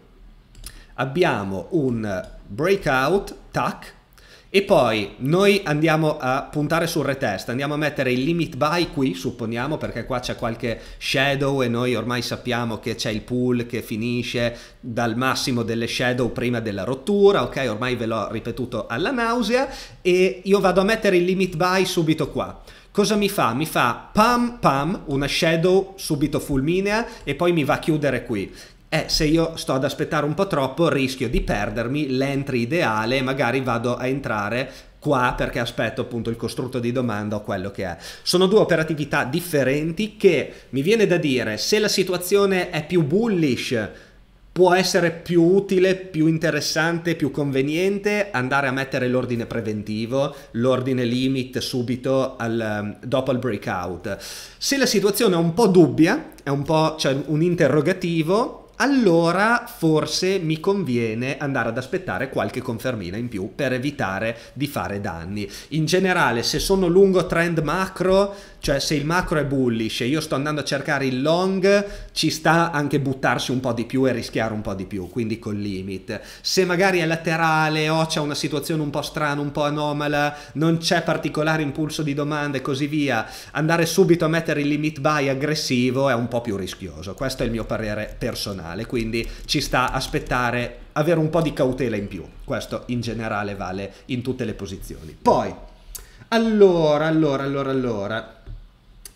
Abbiamo un breakout, tac, e poi noi andiamo a puntare sul retest, andiamo a mettere il limit buy qui, supponiamo, perché qua c'è qualche shadow e noi ormai sappiamo che c'è il pool che finisce dal massimo delle shadow prima della rottura, ok? Ormai ve l'ho ripetuto alla nausea e io vado a mettere il limit buy subito qua. Cosa mi fa? Mi fa pam pam, una shadow subito fulminea e poi mi va a chiudere qui. Eh, se io sto ad aspettare un po' troppo rischio di perdermi l'entry ideale e magari vado a entrare qua perché aspetto appunto il costrutto di domanda o quello che è. Sono due operatività differenti che mi viene da dire se la situazione è più bullish può essere più utile, più interessante, più conveniente andare a mettere l'ordine preventivo, l'ordine limit subito al, ehm, dopo il breakout. Se la situazione è un po' dubbia, è un po' cioè un interrogativo, allora forse mi conviene andare ad aspettare qualche confermina in più per evitare di fare danni. In generale, se sono lungo trend macro, cioè se il macro è bullish e io sto andando a cercare il long, ci sta anche buttarsi un po' di più e rischiare un po' di più, quindi col limit. Se magari è laterale o c'è una situazione un po' strana, un po' anomala, non c'è particolare impulso di domanda e così via, andare subito a mettere il limit buy aggressivo è un po' più rischioso. Questo è il mio parere personale, quindi ci sta aspettare avere un po' di cautela in più. Questo in generale vale in tutte le posizioni. Poi, allora, allora, allora, allora.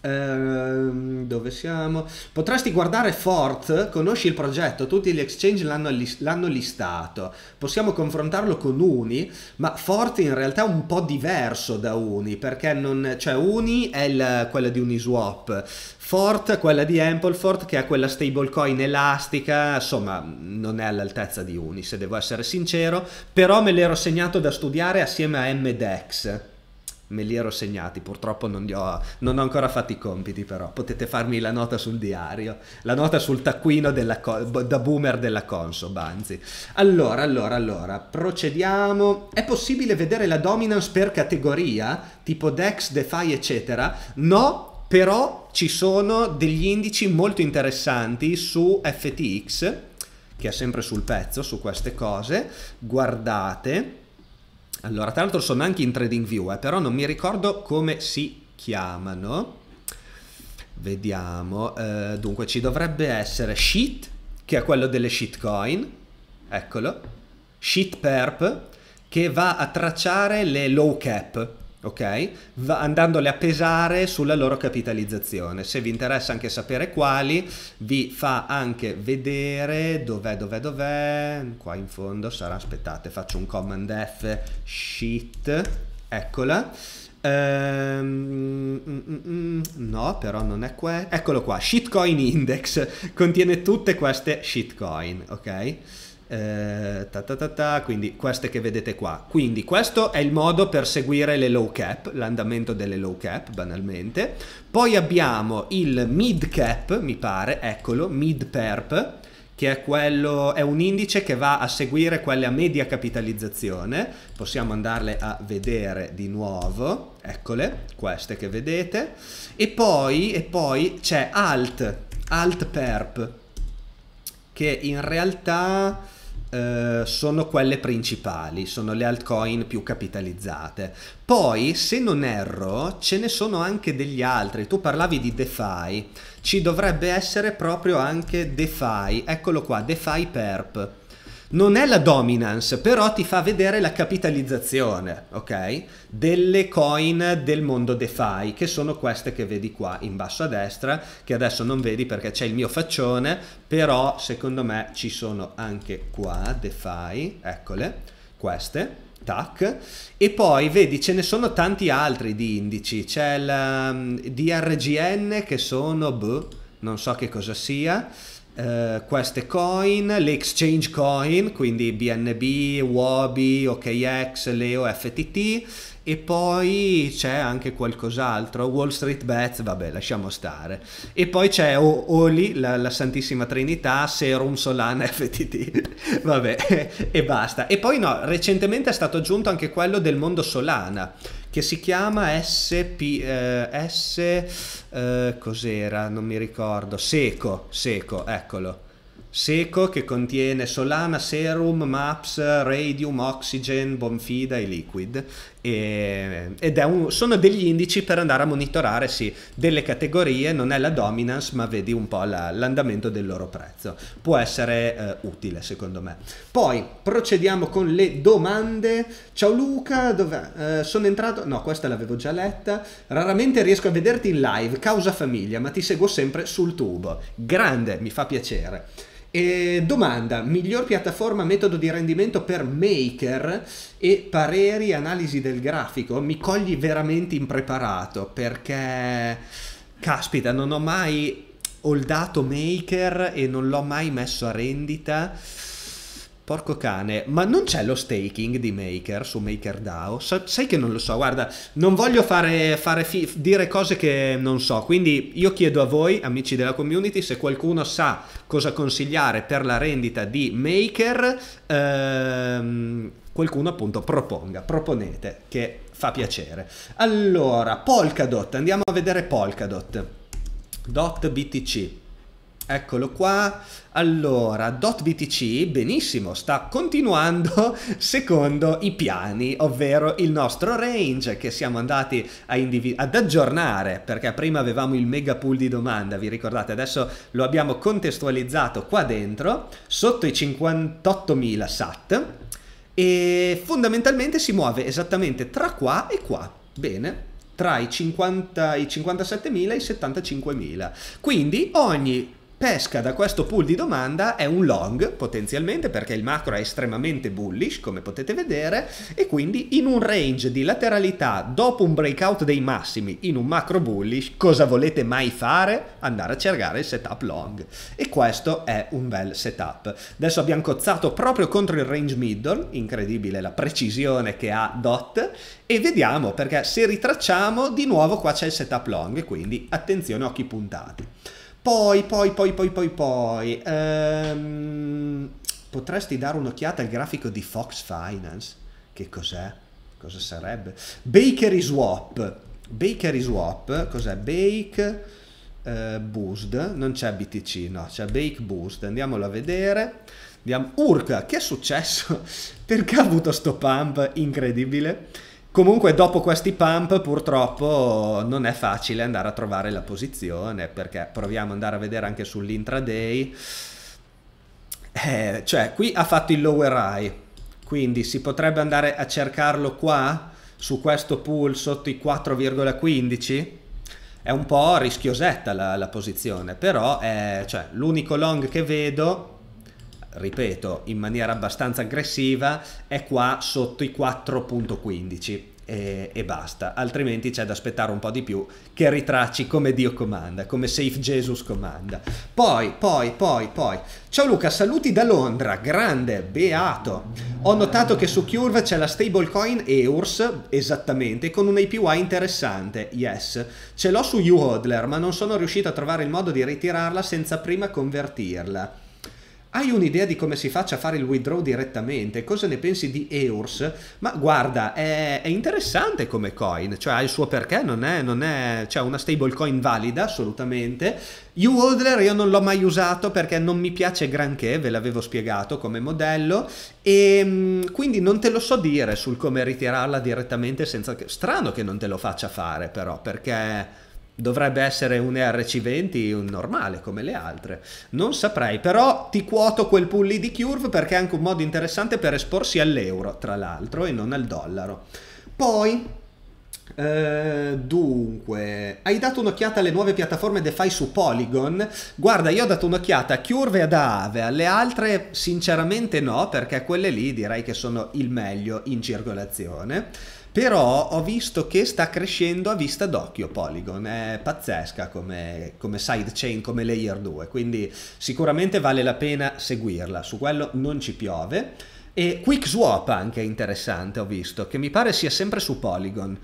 Ehm, dove siamo? Potresti guardare Fort, conosci il progetto, tutti gli exchange l'hanno, list listato, possiamo confrontarlo con Uni, ma Fort in realtà è un po' diverso da Uni, perché non, cioè Uni è il, quella di Uniswap, Fort è quella di Amplefort che è quella stablecoin elastica, insomma non è all'altezza di Uni se devo essere sincero, però me l'ero segnato da studiare assieme a MDEX me li ero segnati, purtroppo non, ho, non ho, ancora fatto i compiti però, potete farmi la nota sul diario, la nota sul taccuino della, da boomer della Consob, anzi. Allora, allora, allora, procediamo. È possibile vedere la dominance per categoria, tipo DEX, DeFi, eccetera? No, però ci sono degli indici molto interessanti su FTX, che è sempre sul pezzo, su queste cose. Guardate allora, tra l'altro sono anche in TradingView, eh, però non mi ricordo come si chiamano. Vediamo, eh, dunque ci dovrebbe essere Sheet, che è quello delle shitcoin, eccolo, Sheet Perp, che va a tracciare le low cap, ok? Va andandole a pesare sulla loro capitalizzazione. Se vi interessa anche sapere quali, vi fa anche vedere dov'è, dov'è, dov'è, qua in fondo sarà, aspettate, faccio un command F, sheet, eccola. Ehm, mm, mm, mm, mm. no, però non è qua. Eccolo qua, shitcoin index, contiene tutte queste shitcoin, ok? eh, ta ta ta quindi queste che vedete qua. Quindi questo è il modo per seguire le low cap, l'andamento delle low cap banalmente. Poi abbiamo il mid cap, mi pare, eccolo, mid perp, che è, quello, è un indice che va a seguire quelle a media capitalizzazione. Possiamo andarle a vedere di nuovo, eccole, queste che vedete. E poi, e poi c'è alt, alt perp, che in realtà eh, sono quelle principali, sono le altcoin più capitalizzate. Poi, se non erro, ce ne sono anche degli altri. Tu parlavi di DeFi, ci dovrebbe essere proprio anche DeFi. Eccolo qua, DeFi Perp non è la dominance, però ti fa vedere la capitalizzazione, ok? Delle coin del mondo DeFi, che sono queste che vedi qua in basso a destra, che adesso non vedi perché c'è il mio faccione, però secondo me ci sono anche qua DeFi, eccole, queste. Tac. E poi vedi ce ne sono tanti altri di indici, c'è il um, mm, DRGN che sono, boh, non so che cosa sia, eh, queste coin, le exchange coin, quindi BNB, Wobby, OKX, Leo, FTT e poi c'è anche qualcos'altro, Wall Street Bets, vabbè lasciamo stare. E poi c'è Oli, la, la, Santissima Trinità, Serum, Solana, FTT, vabbè e basta. E poi no, recentemente è stato aggiunto anche quello del mondo Solana che si chiama SP, eh, S, eh, cos'era, non mi ricordo, Seco, Seco, eccolo. Seco che contiene Solana, Serum, Maps, Radium, Oxygen, Bonfida e Liquid e, ed un, sono degli indici per andare a monitorare sì, delle categorie, non è la dominance ma vedi un po' la, l'andamento del loro prezzo, può essere eh, utile secondo me. Poi procediamo con le domande, ciao Luca, dove Eh, sono entrato, no questa l'avevo già letta, raramente riesco a vederti in live, causa famiglia, ma ti seguo sempre sul tubo, grande, mi fa piacere. E domanda, miglior piattaforma, metodo di rendimento per maker e pareri, analisi del grafico? Mi cogli veramente impreparato perché, caspita, non ho mai holdato maker e non l'ho mai messo a rendita Porco cane, ma non c'è lo staking di Maker su MakerDAO? Sa sai che non lo so, guarda, non voglio fare, fare dire cose che non so, quindi io chiedo a voi, amici della community, se qualcuno sa cosa consigliare per la rendita di Maker, ehm, qualcuno appunto proponga, proponete, che fa piacere. Allora, Polkadot, andiamo a vedere Polkadot. BTC. Eccolo qua. Allora, .btc, benissimo, sta continuando secondo i piani, ovvero il nostro range che siamo andati ad aggiornare, perché prima avevamo il mega pool di domanda, vi ricordate? Adesso lo abbiamo contestualizzato qua dentro, sotto i 58.000 SAT, e fondamentalmente si muove esattamente tra qua e qua. Bene, tra i, 50, i 57.000 e i 75.000. Quindi ogni pesca da questo pool di domanda è un long potenzialmente perché il macro è estremamente bullish come potete vedere e quindi in un range di lateralità dopo un breakout dei massimi in un macro bullish cosa volete mai fare? Andare a cercare il setup long e questo è un bel setup. Adesso abbiamo cozzato proprio contro il range middle, incredibile la precisione che ha DOT e vediamo perché se ritracciamo di nuovo qua c'è il setup long quindi attenzione occhi puntati. Poi, poi, poi, poi, poi, poi. Ehm, potresti dare un'occhiata al grafico di Fox Finance? Che cos'è? Cosa sarebbe? Bakery Swap. Bakery Swap, cos'è? Bake eh, Boost, non c'è BTC, no, c'è Bake Boost. Andiamolo a vedere. Andiamo. Urca, che è successo? Perché ha avuto sto pump incredibile? Comunque dopo questi pump purtroppo non è facile andare a trovare la posizione perché proviamo ad andare a vedere anche sull'intraday. Eh, cioè qui ha fatto il lower high, quindi si potrebbe andare a cercarlo qua su questo pool sotto i 4,15. È un po' rischiosetta la, la posizione, però è, cioè, l'unico long che vedo ripeto, in maniera abbastanza aggressiva, è qua sotto i 4.15 e, e, basta, altrimenti c'è da aspettare un po' di più che ritracci come Dio comanda, come Safe Jesus comanda. Poi, poi, poi, poi. Ciao Luca, saluti da Londra, grande, beato. Ho notato che su Curve c'è la stablecoin EURS, esattamente, con un APY interessante, yes. Ce l'ho su UHODLER, ma non sono riuscito a trovare il modo di ritirarla senza prima convertirla. Hai un'idea di come si faccia a fare il withdraw direttamente? Cosa ne pensi di EURS? Ma guarda, è, è interessante come coin, cioè ha il suo perché, non è, non è cioè una stablecoin valida assolutamente. UODLER io non l'ho mai usato perché non mi piace granché, ve l'avevo spiegato come modello, e ehm, quindi non te lo so dire sul come ritirarla direttamente senza che... Strano che non te lo faccia fare però, perché dovrebbe essere un erc 20 normale come le altre non saprei però ti quoto quel pool lì di curve perché è anche un modo interessante per esporsi all'euro tra l'altro e non al dollaro poi eh, dunque, hai dato un'occhiata alle nuove piattaforme DeFi su Polygon? Guarda, io ho dato un'occhiata a Curve e ad Aave, alle altre sinceramente no, perché quelle lì direi che sono il meglio in circolazione. Però ho visto che sta crescendo a vista d'occhio Polygon, è pazzesca come, come sidechain, come layer 2, quindi sicuramente vale la pena seguirla, su quello non ci piove. E Quick Swap anche è interessante, ho visto, che mi pare sia sempre su Polygon.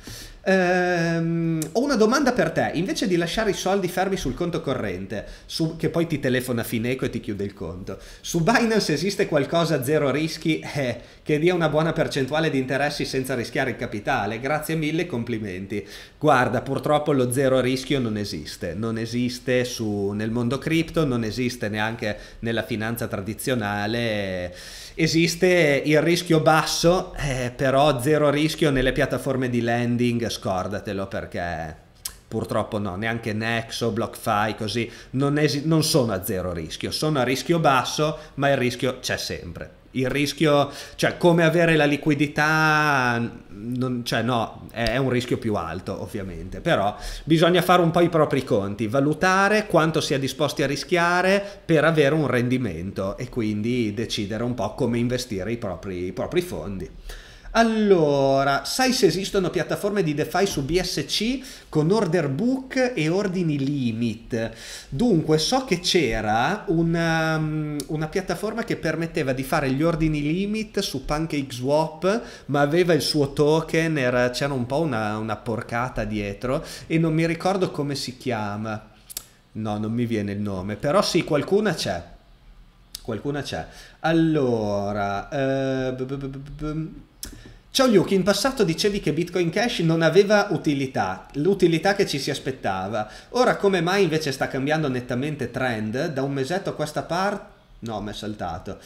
Ehm, ho una domanda per te. Invece di lasciare i soldi fermi sul conto corrente, su, che poi ti telefona Fineco e ti chiude il conto, su Binance esiste qualcosa a zero rischi eh, che dia una buona percentuale di interessi senza rischiare il capitale? Grazie mille, complimenti. Guarda, purtroppo lo zero rischio non esiste. Non esiste su, nel mondo cripto, non esiste neanche nella finanza tradizionale. Esiste il rischio basso, eh, però zero rischio nelle piattaforme di lending scordatelo perché purtroppo no, neanche Nexo, BlockFi, così, non, non, sono a zero rischio, sono a rischio basso, ma il rischio c'è sempre. Il rischio, cioè come avere la liquidità, non, cioè no, è, è un rischio più alto ovviamente, però bisogna fare un po' i propri conti, valutare quanto si è disposti a rischiare per avere un rendimento e quindi decidere un po' come investire i propri, i propri fondi. Allora, sai se esistono piattaforme di DeFi su BSC con order book e ordini limit? Dunque, so che c'era una, um, una, piattaforma che permetteva di fare gli ordini limit su PancakeSwap, ma aveva il suo token, c'era un po' una, una porcata dietro e non mi ricordo come si chiama. No, non mi viene il nome, però sì, qualcuna c'è. Qualcuna c'è. Allora... Eh, Ciao Luke, in passato dicevi che Bitcoin Cash non aveva utilità, l'utilità che ci si aspettava. Ora come mai invece sta cambiando nettamente trend? Da un mesetto a questa parte... No, mi è saltato.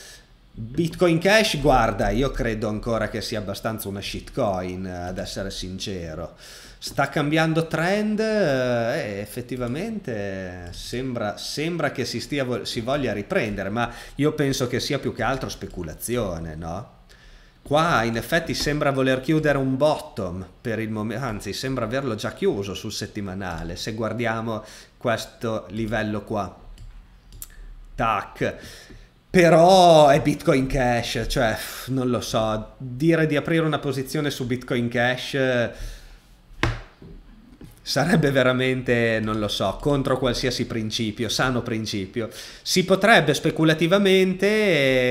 Bitcoin Cash, guarda, io credo ancora che sia abbastanza una shitcoin, ad essere sincero. Sta cambiando trend eh, e effettivamente sembra, sembra che si, stia, si voglia riprendere, ma io penso che sia più che altro speculazione, no? Qua in effetti sembra voler chiudere un bottom per il momento, anzi sembra averlo già chiuso sul settimanale se guardiamo questo livello qua. Tac. Però è Bitcoin Cash, cioè non lo so, dire di aprire una posizione su Bitcoin Cash Sarebbe veramente, non lo so, contro qualsiasi principio, sano principio. Si potrebbe speculativamente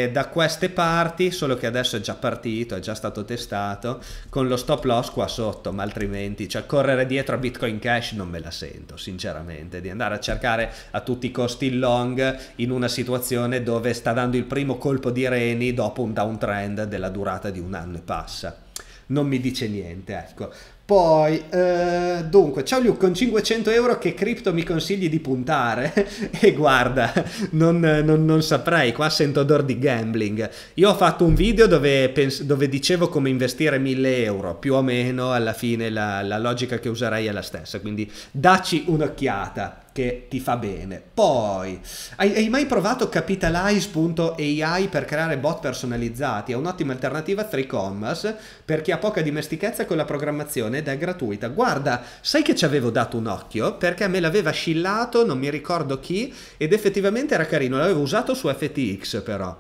eh, da queste parti, solo che adesso è già partito, è già stato testato, con lo stop loss qua sotto, ma altrimenti, cioè correre dietro a Bitcoin Cash non me la sento, sinceramente, di andare a cercare a tutti i costi il long in una situazione dove sta dando il primo colpo di reni dopo un downtrend della durata di un anno e passa non mi dice niente. Ecco. Poi, eh, dunque, ciao Luke, con 500 euro che cripto mi consigli di puntare? e guarda, non, non, non, saprei, qua sento odore di gambling. Io ho fatto un video dove, dove dicevo come investire 1000 euro, più o meno alla fine la, la logica che userei è la stessa, quindi dacci un'occhiata che ti fa bene. Poi, hai, hai mai provato capitalize.ai per creare bot personalizzati? È un'ottima alternativa a 3Commerce per chi ha poca dimestichezza con la programmazione ed è gratuita. Guarda, sai che ci avevo dato un occhio perché me l'aveva scillato, non mi ricordo chi, ed effettivamente era carino, l'avevo usato su FTX però.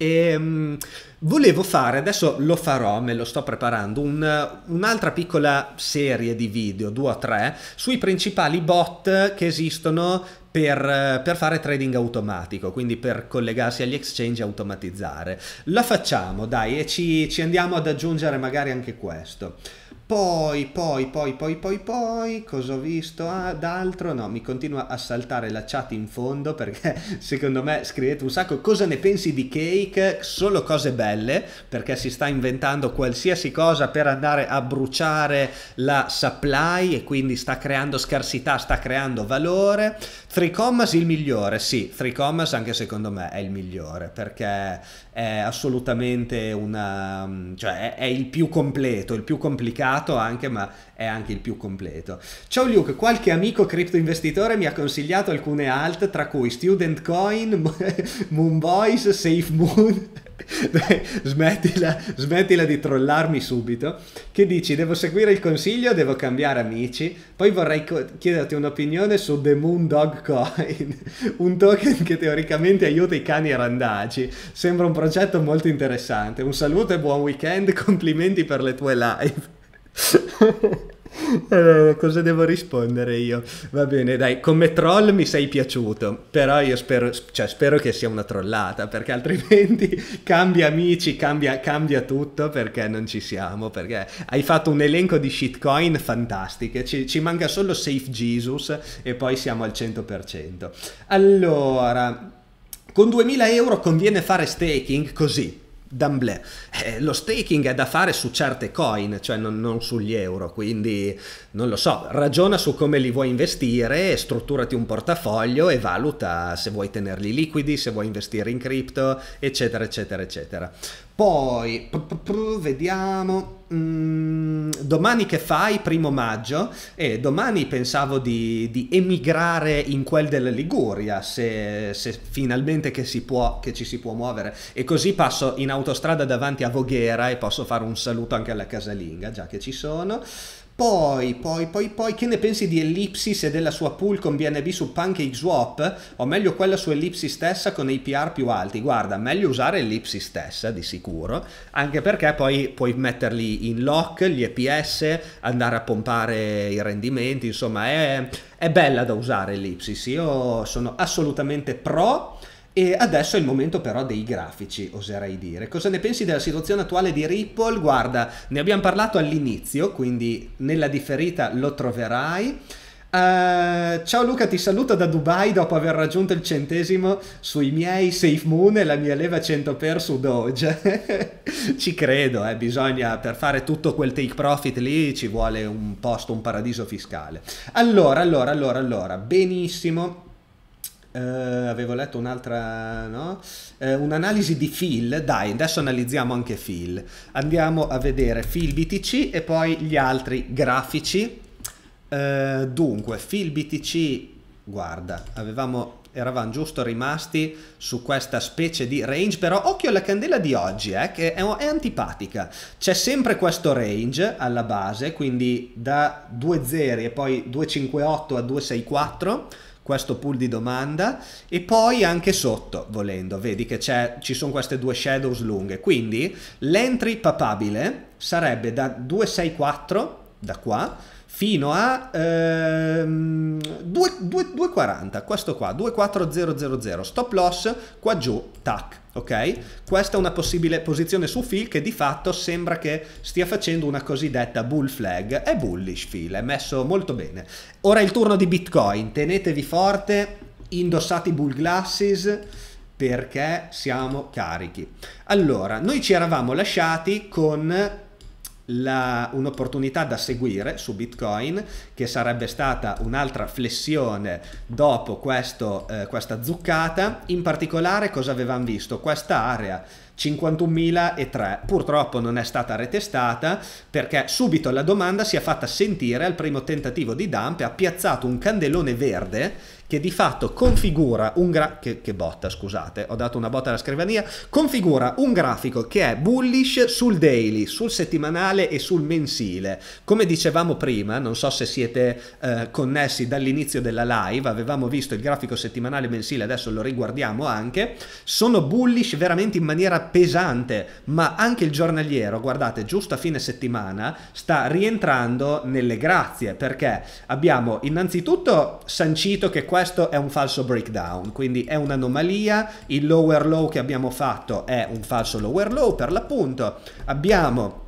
E, ehm, Volevo fare, adesso lo farò, me lo sto preparando, un, un'altra piccola serie di video, due o tre, sui principali bot che esistono per, per, fare trading automatico, quindi per collegarsi agli exchange e automatizzare. La facciamo, dai, e ci, ci andiamo ad aggiungere magari anche questo. Poi, poi, poi, poi, poi, poi, cosa ho visto ad ah, altro? No, mi continua a saltare la chat in fondo perché secondo me scrivete un sacco cosa ne pensi di Cake, solo cose belle, perché si sta inventando qualsiasi cosa per andare a bruciare la supply e quindi sta creando scarsità, sta creando valore. Tricomas il migliore, sì, Tricomas anche secondo me è il migliore perché è assolutamente una... cioè è, è il più completo, il più complicato datato anche, ma è anche il più completo. Ciao Luke, qualche amico cripto mi ha consigliato alcune alt, tra cui Student Coin, Moonboys, Safe Moon. Dai, smettila, smettila di trollarmi subito. Che dici? Devo seguire il consiglio, devo cambiare amici. Poi vorrei chiederti un'opinione su The Moon Dog Coin, un token che teoricamente aiuta i cani randaci. Sembra un progetto molto interessante. Un saluto e buon weekend, complimenti per le tue live. Allora, eh, cosa devo rispondere io? Va bene, dai, come troll mi sei piaciuto, però io spero, cioè, spero che sia una trollata, perché altrimenti cambia amici, cambia, cambia, tutto, perché non ci siamo, perché hai fatto un elenco di shitcoin fantastiche, ci, ci manca solo Safe Jesus e poi siamo al 100%. Allora, con 2000 euro conviene fare staking così, D'Amblè. Eh, lo staking è da fare su certe coin, cioè non, non, sugli euro, quindi non lo so, ragiona su come li vuoi investire, strutturati un portafoglio e valuta se vuoi tenerli liquidi, se vuoi investire in cripto, eccetera, eccetera, eccetera. Poi, pr pr pr vediamo Mm, domani che fai, primo maggio, e eh, domani pensavo di, di, emigrare in quel della Liguria, se, se finalmente che, si può, che ci si può muovere. E così passo in autostrada davanti a Voghera e posso fare un saluto anche alla casalinga, già che ci sono. Poi, poi, poi, poi, che ne pensi di Ellipsis e della sua pool con BNB su PancakeSwap? O meglio quella su Ellipsis stessa con APR più alti? Guarda, meglio usare Ellipsis stessa di sicuro, anche perché poi puoi metterli in lock, gli EPS, andare a pompare i rendimenti, insomma è, è bella da usare Ellipsis. Io sono assolutamente pro e adesso è il momento però dei grafici, oserei dire. Cosa ne pensi della situazione attuale di Ripple? Guarda, ne abbiamo parlato all'inizio, quindi nella differita lo troverai. Uh, ciao Luca, ti saluto da Dubai dopo aver raggiunto il centesimo sui miei Safe Moon e la mia leva 100 per su Doge. ci credo, eh, bisogna per fare tutto quel take profit lì ci vuole un posto, un paradiso fiscale. Allora, allora, allora, allora, benissimo eh, avevo letto un'altra, no? eh, un'analisi di Phil, dai, adesso analizziamo anche Phil. Andiamo a vedere Phil BTC e poi gli altri grafici. Eh, dunque, Phil BTC, guarda, avevamo eravamo giusto rimasti su questa specie di range, però occhio alla candela di oggi, eh, che è, è, antipatica. C'è sempre questo range alla base, quindi da 2,0 e poi 2,58 a 2,64 questo pool di domanda e poi anche sotto, volendo, vedi che ci sono queste due shadows lunghe, quindi l'entry papabile sarebbe da 264, da qua, fino a ehm, 2, 2, 240, questo qua, 24000, stop loss qua giù, tac, ok? Questa è una possibile posizione su Phil che di fatto sembra che stia facendo una cosiddetta bull flag. È bullish Phil, è messo molto bene. Ora è il turno di Bitcoin, tenetevi forte, indossate i bull glasses perché siamo carichi. Allora, noi ci eravamo lasciati con la, un'opportunità da seguire su Bitcoin, che sarebbe stata un'altra flessione dopo questo, eh, questa zuccata. In particolare, cosa avevamo visto? Questa area 51.003 purtroppo non è stata retestata perché subito la domanda si è fatta sentire al primo tentativo di dump e ha piazzato un candelone verde che di fatto configura un gra- che, che botta, scusate, ho dato una botta alla scrivania, configura un grafico che è bullish sul daily, sul settimanale e sul mensile. Come dicevamo prima, non so se siete eh, connessi dall'inizio della live, avevamo visto il grafico settimanale e mensile, adesso lo riguardiamo anche, sono bullish veramente in maniera pesante, ma anche il giornaliero, guardate, giusto a fine settimana sta rientrando nelle grazie perché abbiamo innanzitutto sancito che qua questo è un falso breakdown, quindi è un'anomalia, il lower low che abbiamo fatto è un falso lower low per l'appunto, abbiamo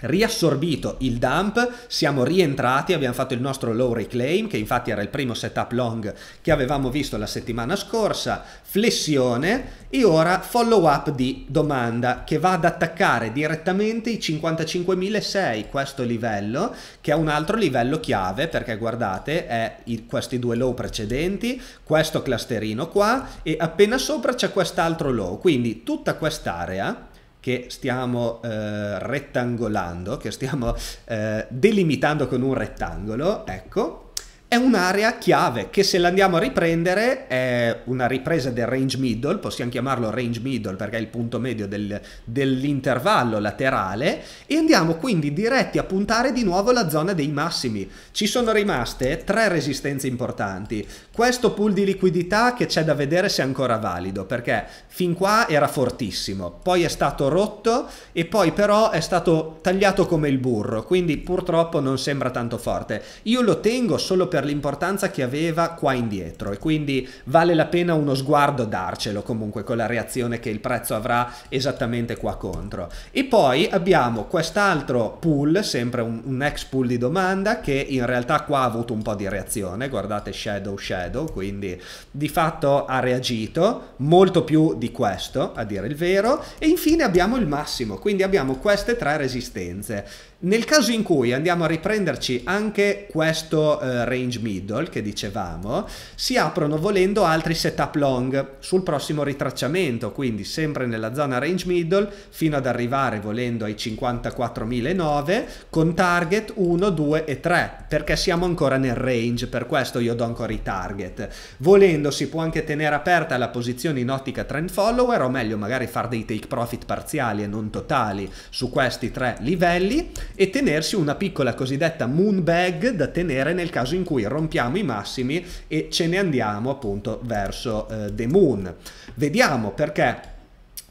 riassorbito il dump, siamo rientrati, abbiamo fatto il nostro low reclaim, che infatti era il primo setup long che avevamo visto la settimana scorsa, flessione e ora follow up di domanda che va ad attaccare direttamente i 55.600 questo livello, che è un altro livello chiave perché guardate, è il, questi due low precedenti, questo clusterino qua e appena sopra c'è quest'altro low, quindi tutta quest'area che stiamo eh, rettangolando, che stiamo eh, delimitando con un rettangolo, ecco, è un'area chiave che se l'andiamo a riprendere è una ripresa del range middle, possiamo chiamarlo range middle perché è il punto medio del, dell'intervallo laterale e andiamo quindi diretti a puntare di nuovo la zona dei massimi. Ci sono rimaste tre resistenze importanti, questo pool di liquidità che c'è da vedere se è ancora valido perché fin qua era fortissimo, poi è stato rotto e poi però è stato tagliato come il burro, quindi purtroppo non sembra tanto forte. Io lo tengo solo per per l'importanza che aveva qua indietro e quindi vale la pena uno sguardo darcelo comunque con la reazione che il prezzo avrà esattamente qua contro. E poi abbiamo quest'altro pool, sempre un, un ex pool di domanda che in realtà qua ha avuto un po' di reazione, guardate Shadow Shadow, quindi di fatto ha reagito molto più di questo a dire il vero e infine abbiamo il massimo, quindi abbiamo queste tre resistenze. Nel caso in cui andiamo a riprenderci anche questo eh, range middle che dicevamo, si aprono volendo altri setup long sul prossimo ritracciamento, quindi sempre nella zona range middle fino ad arrivare volendo ai 54.009 con target 1, 2 e 3, perché siamo ancora nel range, per questo io do ancora i target. Volendo si può anche tenere aperta la posizione in ottica trend follower o meglio magari fare dei take profit parziali e non totali su questi tre livelli e tenersi una piccola cosiddetta moon bag da tenere nel caso in cui rompiamo i massimi e ce ne andiamo appunto verso eh, the moon. Vediamo perché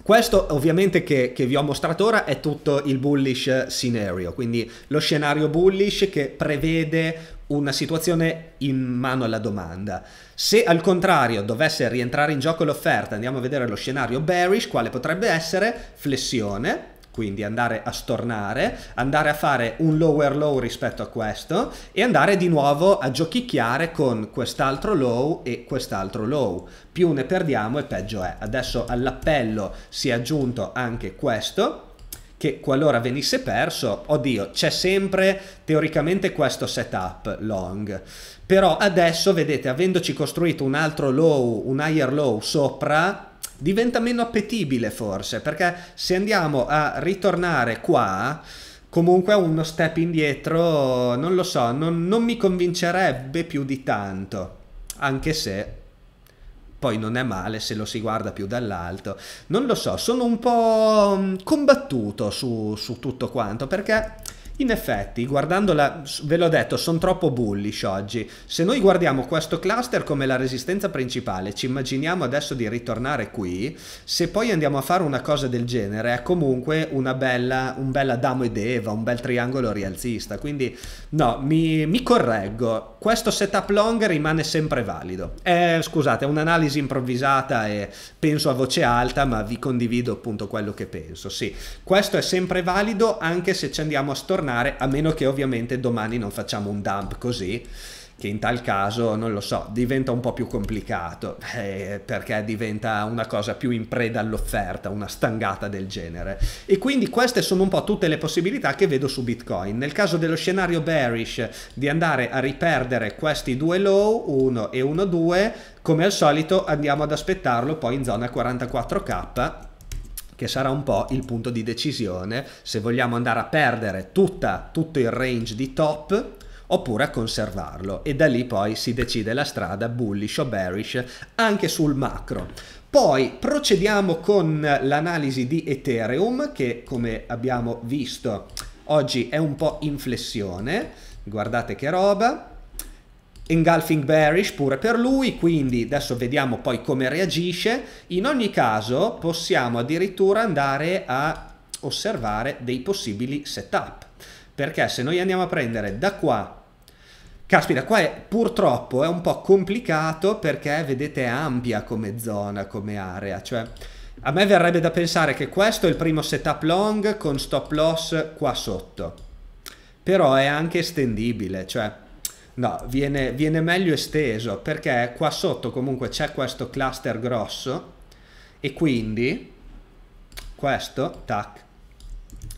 questo ovviamente che, che, vi ho mostrato ora è tutto il bullish scenario, quindi lo scenario bullish che prevede una situazione in mano alla domanda. Se al contrario dovesse rientrare in gioco l'offerta, andiamo a vedere lo scenario bearish, quale potrebbe essere flessione, quindi andare a stornare, andare a fare un lower low rispetto a questo e andare di nuovo a giochicchiare con quest'altro low e quest'altro low. Più ne perdiamo e peggio è. Adesso all'appello si è aggiunto anche questo che qualora venisse perso, oddio, c'è sempre teoricamente questo setup long. Però adesso, vedete, avendoci costruito un altro low, un higher low sopra, diventa meno appetibile forse, perché se andiamo a ritornare qua, comunque uno step indietro, non lo so, non, non mi convincerebbe più di tanto, anche se poi non è male se lo si guarda più dall'alto. Non lo so, sono un po' mm, combattuto su, su tutto quanto, perché in effetti, guardandola, ve l'ho detto, sono troppo bullish oggi. Se noi guardiamo questo cluster come la resistenza principale, ci immaginiamo adesso di ritornare qui, se poi andiamo a fare una cosa del genere è comunque una bella, un bel Adamo ed Eva, un bel triangolo rialzista. Quindi no, mi, mi correggo, questo setup long rimane sempre valido. Eh, scusate, è un'analisi improvvisata e penso a voce alta, ma vi condivido appunto quello che penso. Sì, questo è sempre valido anche se ci andiamo a stornare tornare, a meno che ovviamente domani non facciamo un dump così che in tal caso, non lo so, diventa un po' più complicato, eh, perché diventa una cosa più in preda all'offerta, una stangata del genere. E quindi queste sono un po' tutte le possibilità che vedo su Bitcoin. Nel caso dello scenario bearish, di andare a riperdere questi due low, 1 e 1,2, come al solito andiamo ad aspettarlo poi in zona 44k che sarà un po' il punto di decisione se vogliamo andare a perdere tutta, tutto il range di top oppure a conservarlo e da lì poi si decide la strada bullish o bearish anche sul macro. Poi procediamo con l'analisi di Ethereum che come abbiamo visto oggi è un po' in flessione, guardate che roba, engulfing bearish pure per lui, quindi adesso vediamo poi come reagisce. In ogni caso possiamo addirittura andare a osservare dei possibili setup, perché se noi andiamo a prendere da qua, caspita, qua è, purtroppo è un po' complicato perché vedete è ampia come zona, come area, cioè a me verrebbe da pensare che questo è il primo setup long con stop loss qua sotto, però è anche estendibile, cioè No, viene, viene meglio esteso perché qua sotto comunque c'è questo cluster grosso e quindi questo, tac,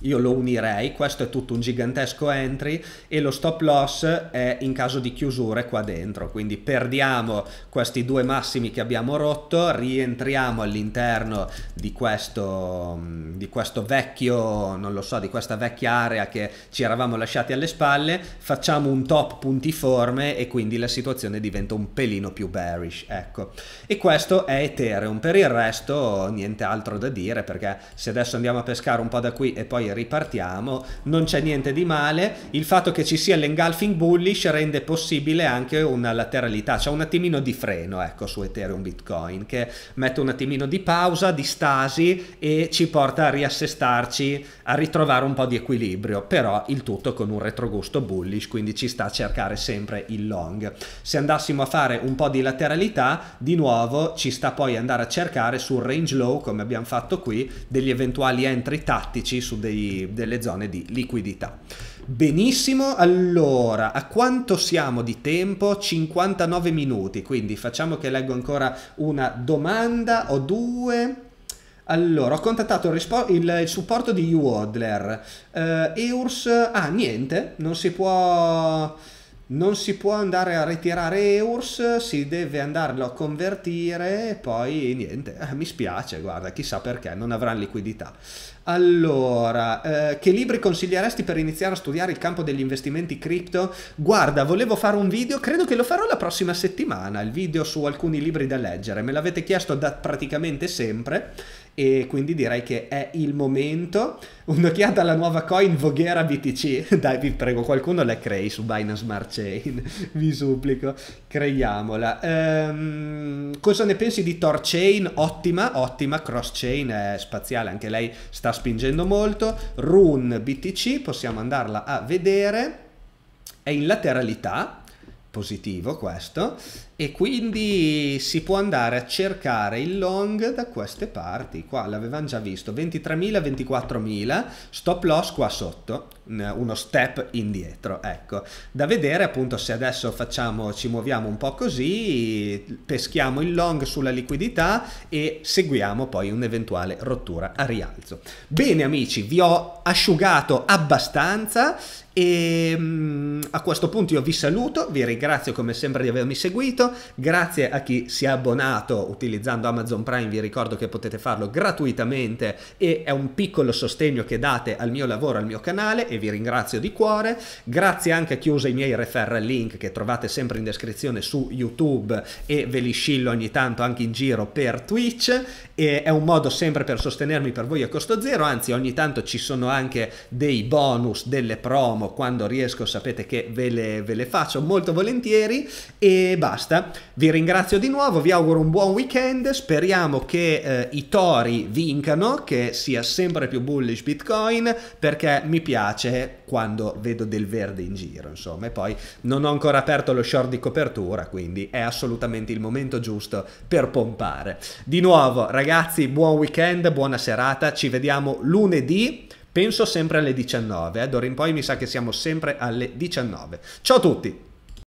io lo unirei, questo è tutto un gigantesco entry e lo stop loss è in caso di chiusure qua dentro, quindi perdiamo questi due massimi che abbiamo rotto, rientriamo all'interno di questo, di questo vecchio, non lo so, di questa vecchia area che ci eravamo lasciati alle spalle, facciamo un top puntiforme e quindi la situazione diventa un pelino più bearish, ecco. E questo è Ethereum, per il resto niente altro da dire perché se adesso andiamo a pescare un po' da qui e poi ripartiamo, non c'è niente di male, il fatto che ci sia l'engulfing bullish rende possibile anche una lateralità, c'è un attimino di freno ecco su Ethereum Bitcoin che mette un attimino di pausa, di stasi e ci porta a riassestarci, a ritrovare un po' di equilibrio, però il tutto con un retrogusto bullish, quindi ci sta a cercare sempre il long. Se andassimo a fare un po' di lateralità, di nuovo ci sta poi andare a cercare sul range low come abbiamo fatto qui degli eventuali entry tattici su dei di, delle zone di liquidità. Benissimo, allora a quanto siamo di tempo? 59 minuti, quindi facciamo che leggo ancora una domanda o due. Allora, ho contattato il, il, il supporto di UODLER. Uh, eh, EURS, ah niente, non si può... Non si può andare a ritirare EURS, si deve andarlo a convertire e poi niente, ah, mi spiace, guarda, chissà perché, non avrà liquidità. Allora, eh, che libri consiglieresti per iniziare a studiare il campo degli investimenti cripto? Guarda, volevo fare un video, credo che lo farò la prossima settimana, il video su alcuni libri da leggere, me l'avete chiesto da praticamente sempre e quindi direi che è il momento. Un'occhiata alla nuova coin Voghera BTC. Dai, vi prego, qualcuno la crei su Binance Smart Chain. vi supplico, creiamola. Ehm, cosa ne pensi di Torchain? Ottima, ottima. Crosschain è spaziale, anche lei sta spingendo molto. Rune BTC, possiamo andarla a vedere. È in lateralità, positivo questo e quindi si può andare a cercare il long da queste parti qua l'avevamo già visto 23.000 24.000 stop loss qua sotto uno step indietro ecco da vedere appunto se adesso facciamo ci muoviamo un po così peschiamo il long sulla liquidità e seguiamo poi un'eventuale rottura a rialzo bene amici vi ho asciugato abbastanza e mm, a questo punto io vi saluto, vi ringrazio come sempre di avermi seguito, grazie a chi si è abbonato utilizzando Amazon Prime, vi ricordo che potete farlo gratuitamente e è un piccolo sostegno che date al mio lavoro, al mio canale e vi ringrazio di cuore. Grazie anche a chi usa i miei referral link che trovate sempre in descrizione su YouTube e ve li scillo ogni tanto anche in giro per Twitch. E è un modo sempre per sostenermi per voi a costo zero, anzi ogni tanto ci sono anche dei bonus, delle promo, quando riesco sapete che ve le, ve le faccio molto volentieri e basta. Vi ringrazio di nuovo, vi auguro un buon weekend, speriamo che eh, i tori vincano, che sia sempre più bullish Bitcoin perché mi piace piace quando vedo del verde in giro, insomma. E poi non ho ancora aperto lo short di copertura, quindi è assolutamente il momento giusto per pompare. Di nuovo, ragazzi, buon weekend, buona serata, ci vediamo lunedì. Penso sempre alle 19, eh? d'ora in poi mi sa che siamo sempre alle 19. Ciao a tutti!